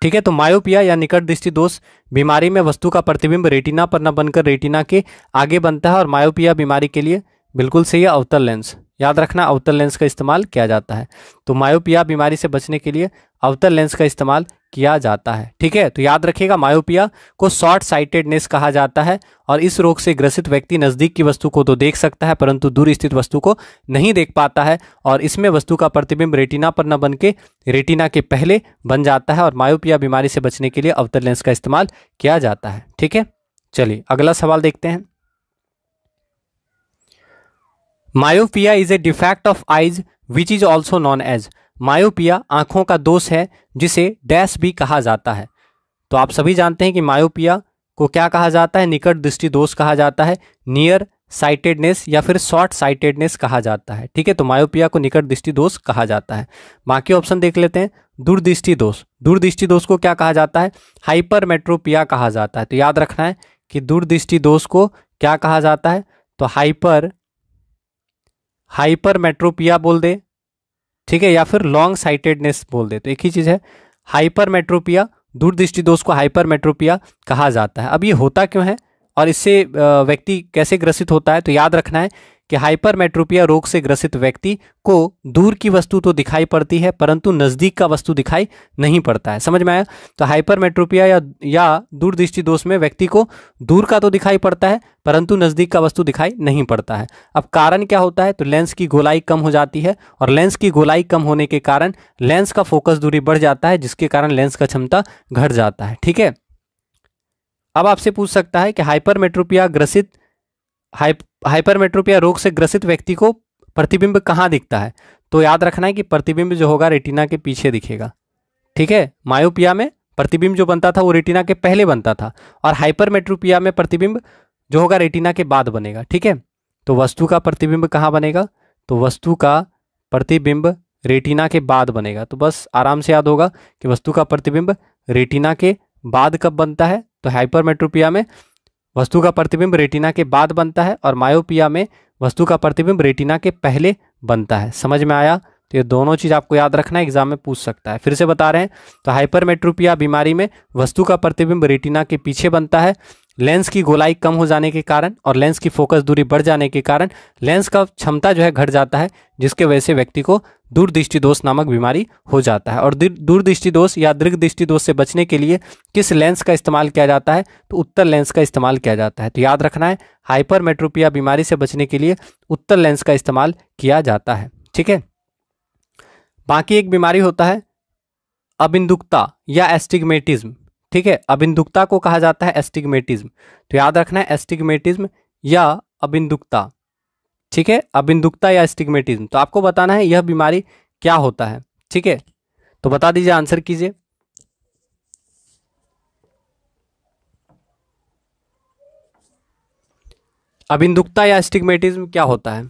ठीक है तो मायोपिया या निकट दृष्टि दोष बीमारी में वस्तु का प्रतिबिंब रेटिना पर न बनकर रेटिना के आगे बनता है और मायोपिया बीमारी के लिए बिल्कुल सही है अवतल लेंस याद रखना अवतल लेंस का इस्तेमाल किया जाता है तो मायोपिया बीमारी से बचने के लिए अवतल लेंस का इस्तेमाल किया जाता है ठीक है तो याद रखिएगा मायोपिया को शॉर्ट साइटेडनेस कहा जाता है और इस रोग से ग्रसित व्यक्ति नज़दीक की वस्तु को तो देख सकता है परंतु दूर स्थित वस्तु को नहीं देख पाता है और इसमें वस्तु का प्रतिबिंब रेटिना पर न बन के रेटिना के पहले बन जाता है और मायोपिया बीमारी से बचने के लिए अवतल लेंस का इस्तेमाल किया जाता है ठीक है चलिए अगला सवाल देखते हैं myopia is a defect of eyes which is also known as myopia आंखों का दोष है जिसे डैश भी कहा जाता है तो आप सभी जानते हैं कि मायोपिया को क्या कहा जाता है निकट दृष्टि दोष कहा जाता है नियर साइटेडनेस या फिर शॉर्ट साइटेडनेस कहा जाता है ठीक है तो मायोपिया को निकट दृष्टि दोष कहा जाता है बाकी ऑप्शन देख लेते हैं दूरदृष्टि दोष दूरदृष्टि दोष को क्या कहा जाता है हाइपर मेट्रोपिया कहा जाता है तो याद रखना है कि दूरदृष्टि दोष को क्या कहा जाता है तो हाइपर हाइपरमेट्रोपिया बोल दे ठीक है या फिर लॉन्ग साइटेडनेस बोल दे तो एक ही चीज़ है हाइपरमेट्रोपिया दूरदृष्टि दोष को हाइपरमेट्रोपिया कहा जाता है अब ये होता क्यों है और इससे व्यक्ति कैसे ग्रसित होता है तो याद रखना है कि हाइपरमेट्रोपिया रोग से ग्रसित व्यक्ति को दूर की वस्तु तो दिखाई पड़ती है परंतु नज़दीक का वस्तु दिखाई नहीं पड़ता है समझ में आया तो हाइपरमेट्रोपिया या या दूरदृष्टि दोष में व्यक्ति को दूर का तो दिखाई पड़ता है परंतु नज़दीक का वस्तु दिखाई नहीं पड़ता है अब कारण क्या होता है तो लेंस की गोलाई कम हो जाती है और लेंस की गोलाई कम होने के कारण लेंस का फोकस दूरी बढ़ जाता है जिसके कारण लेंस का क्षमता घट जाता है ठीक है अब आपसे पूछ सकता है कि हाइपरमेट्रोपिया ग्रसित हाइपरमेट्रोपिया रोग से ग्रसित व्यक्ति को प्रतिबिंब कहाँ दिखता है तो याद रखना है कि प्रतिबिंब जो होगा रेटिना के पीछे दिखेगा ठीक है मायोपिया में प्रतिबिंब जो बनता था वो रेटिना के पहले बनता था और हाइपरमेट्रोपिया में प्रतिबिंब जो होगा रेटिना के बाद बनेगा ठीक है तो वस्तु का प्रतिबिंब कहाँ बनेगा तो वस्तु का प्रतिबिंब रेटिना के बाद बनेगा तो बस आराम से याद होगा कि वस्तु का प्रतिबिंब रेटिना के बाद कब बनता है तो हाइपरमेट्रोपिया में वस्तु का प्रतिबिंब रेटिना के बाद बनता है और मायोपिया में वस्तु का प्रतिबिंब रेटिना के पहले बनता है समझ में आया तो ये दोनों चीज़ आपको याद रखना है एग्जाम में पूछ सकता है फिर से बता रहे हैं तो हाइपरमेट्रोपिया बीमारी में वस्तु का प्रतिबिंब रेटिना के पीछे बनता है लेंस की गोलाई कम हो जाने के कारण और लेंस की फोकस दूरी बढ़ जाने के कारण लेंस का क्षमता जो है घट जाता है जिसके वजह से व्यक्ति को दूरदृष्टि दोष नामक बीमारी हो जाता है और दूरदृष्टि दोष या दीर्घ दृष्टि दोष से बचने के लिए किस लेंस का इस्तेमाल किया जाता है तो उत्तर लेंस का इस्तेमाल किया जाता है तो याद रखना है हाइपरमेट्रोपिया बीमारी से बचने के लिए उत्तर लेंस का इस्तेमाल किया जाता है ठीक है बाकी एक बीमारी होता है अबिंदुकता या एस्टिगमेटिज्म ठीक है अबिंदुकता को कहा जाता है एस्टिगमेटिज्म तो याद रखना है एस्टिगमेटिज्म या अबिंदुकता ठीक है अबिंदुकता या एस्टिग्मेटिज्म तो आपको बताना है यह बीमारी क्या होता है ठीक है तो बता दीजिए आंसर कीजिए अबिंदुकता या एस्टिग्मेटिज्म क्या होता है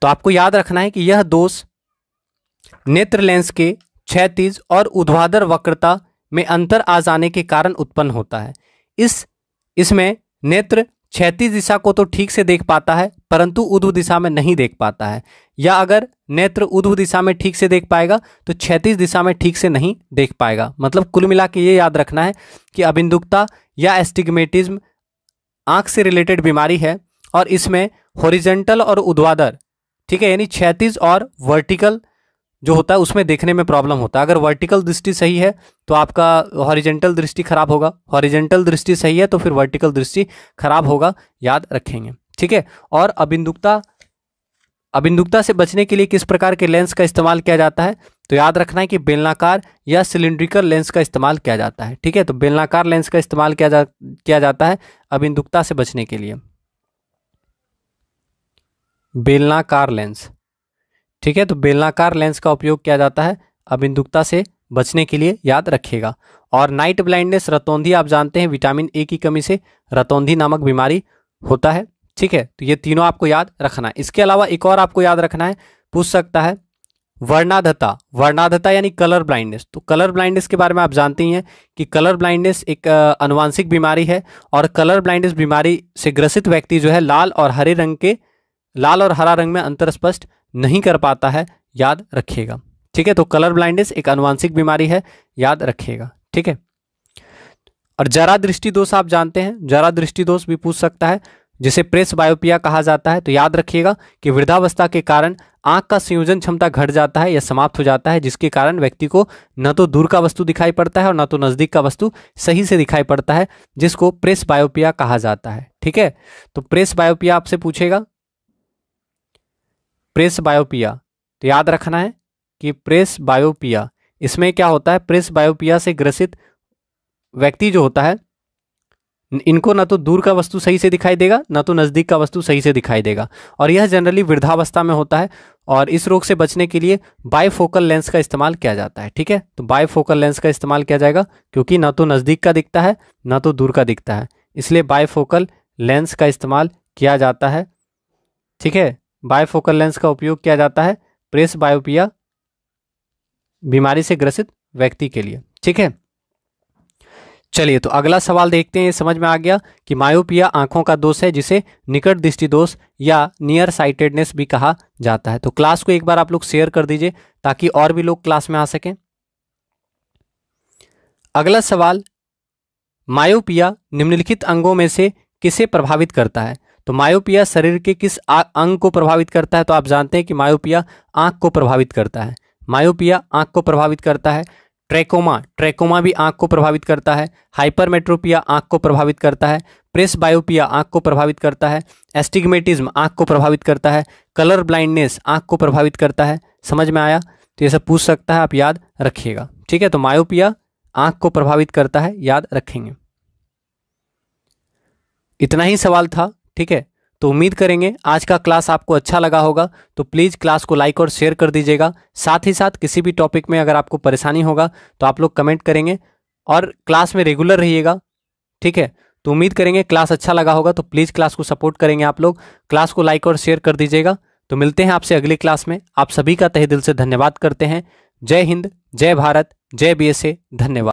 तो आपको याद रखना है कि यह दोष नेत्र लेंस के क्षतिज और उद्वादर वक्रता में अंतर आ जाने के कारण उत्पन्न होता है इस इसमें नेत्र क्षैतिज दिशा को तो ठीक से देख पाता है परंतु उध्व दिशा में नहीं देख पाता है या अगर नेत्र उध्व दिशा में ठीक से देख पाएगा तो क्षैतिज दिशा में ठीक से नहीं देख पाएगा मतलब कुल मिला के ये याद रखना है कि अभिंदुकता या एस्टिगमेटिज्म आँख से रिलेटेड बीमारी है और इसमें हॉरिजेंटल और उद्वादर ठीक है यानी क्षैतिज और वर्टिकल जो होता है उसमें देखने में प्रॉब्लम होता है अगर वर्टिकल दृष्टि सही है तो आपका हॉरिजेंटल दृष्टि खराब होगा हॉरिजेंटल दृष्टि सही है तो फिर वर्टिकल दृष्टि खराब होगा याद रखेंगे ठीक है और अबिंदुकता अबिंदुकता से बचने के लिए किस प्रकार के लेंस का इस्तेमाल किया जाता है तो याद रखना है कि बेलनाकार या सिलेंड्रिकल लेंस का इस्तेमाल किया जाता है ठीक है तो बेलनाकार लेंस का इस्तेमाल किया जा किया जाता है अबिंदुकता से बचने के लिए बेलनाकार लेंस ठीक है तो बेलनाकार लेंस का उपयोग किया जाता है अबिंदुकता से बचने के लिए याद रखिएगा और नाइट ब्लाइंडनेस रतौंधी आप जानते हैं विटामिन ए की कमी से रतौंधी नामक बीमारी होता है ठीक है तो ये तीनों आपको याद रखना है इसके अलावा एक और आपको याद रखना है पूछ सकता है वर्णाधता वर्णाधता यानी कलर ब्लाइंडनेस तो कलर ब्लाइंडनेस के बारे में आप जानते ही हैं कि कलर ब्लाइंडनेस एक अनुवांशिक बीमारी है और कलर ब्लाइंडनेस बीमारी से ग्रसित व्यक्ति जो है लाल और हरे रंग के लाल और हरा रंग में अंतर स्पष्ट नहीं कर पाता है याद रखिएगा ठीक है तो कलर ब्लाइंडनेस एक अनुवांशिक बीमारी है याद रखिएगा ठीक है और जरा दृष्टि दोष आप जानते हैं जरा दृष्टि दोष भी पूछ सकता है जिसे प्रेस बायोपिया कहा जाता है तो याद रखिएगा कि वृद्धावस्था के कारण आंख का संयोजन क्षमता घट जाता है या समाप्त हो जाता है जिसके कारण व्यक्ति को न तो दूर का वस्तु दिखाई पड़ता है और न तो नज़दीक का वस्तु सही से दिखाई पड़ता है जिसको प्रेस बायोपिया कहा जाता है ठीक है तो प्रेस बायोपिया आपसे पूछेगा प्रेस बायोपिया तो याद रखना है कि प्रेस बायोपिया इसमें क्या होता है प्रेस बायोपिया से ग्रसित व्यक्ति जो होता है इनको ना तो दूर का वस्तु सही से दिखाई देगा ना तो नज़दीक का वस्तु सही से दिखाई देगा और यह जनरली वृद्धावस्था में होता है और इस रोग से बचने के लिए बायफोकल लेंस का इस्तेमाल किया जाता है ठीक है तो बायफोकल लेंस का इस्तेमाल किया जाएगा क्योंकि ना तो नज़दीक का दिखता है ना तो दूर का दिखता है इसलिए बायफोकल लेंस का इस्तेमाल किया जाता है ठीक है बायोफोकल लेंस का उपयोग किया जाता है प्रेस बायोपिया बीमारी से ग्रसित व्यक्ति के लिए ठीक है चलिए तो अगला सवाल देखते हैं ये समझ में आ गया कि मायोपिया आंखों का दोष है जिसे निकट दृष्टि दोष या नियर साइटेडनेस भी कहा जाता है तो क्लास को एक बार आप लोग शेयर कर दीजिए ताकि और भी लोग क्लास में आ सकें अगला सवाल मायोपिया निम्नलिखित अंगों में से किसे प्रभावित करता है तो मायोपिया शरीर के किस अंग को प्रभावित करता है तो आप जानते हैं कि मायोपिया आंख को प्रभावित करता है मायोपिया आंख को प्रभावित करता है ट्रेकोमा ट्रेकोमा भी आंख को प्रभावित करता है हाइपरमेट्रोपिया आंख को प्रभावित करता है प्रेस बायोपिया आंख को प्रभावित करता है एस्टिग्मेटिज्म आंख को प्रभावित करता है कलर ब्लाइंडनेस आंख को प्रभावित करता है समझ में आया तो ये सब पूछ सकता है आप याद रखिएगा ठीक है तो मायोपिया आंख को प्रभावित करता है याद रखेंगे इतना ही सवाल था ठीक है तो उम्मीद करेंगे आज का क्लास आपको अच्छा लगा होगा तो प्लीज़ क्लास को लाइक और शेयर कर दीजिएगा साथ ही साथ किसी भी टॉपिक में अगर आपको परेशानी होगा तो आप लोग कमेंट करेंगे और क्लास में रेगुलर रहिएगा ठीक है तो उम्मीद करेंगे क्लास अच्छा लगा होगा तो प्लीज़ क्लास को सपोर्ट करेंगे आप लोग क्लास को लाइक और शेयर कर दीजिएगा तो मिलते हैं आपसे अगली क्लास में आप सभी का तहे दिल से धन्यवाद करते हैं जय हिंद जय भारत जय बी धन्यवाद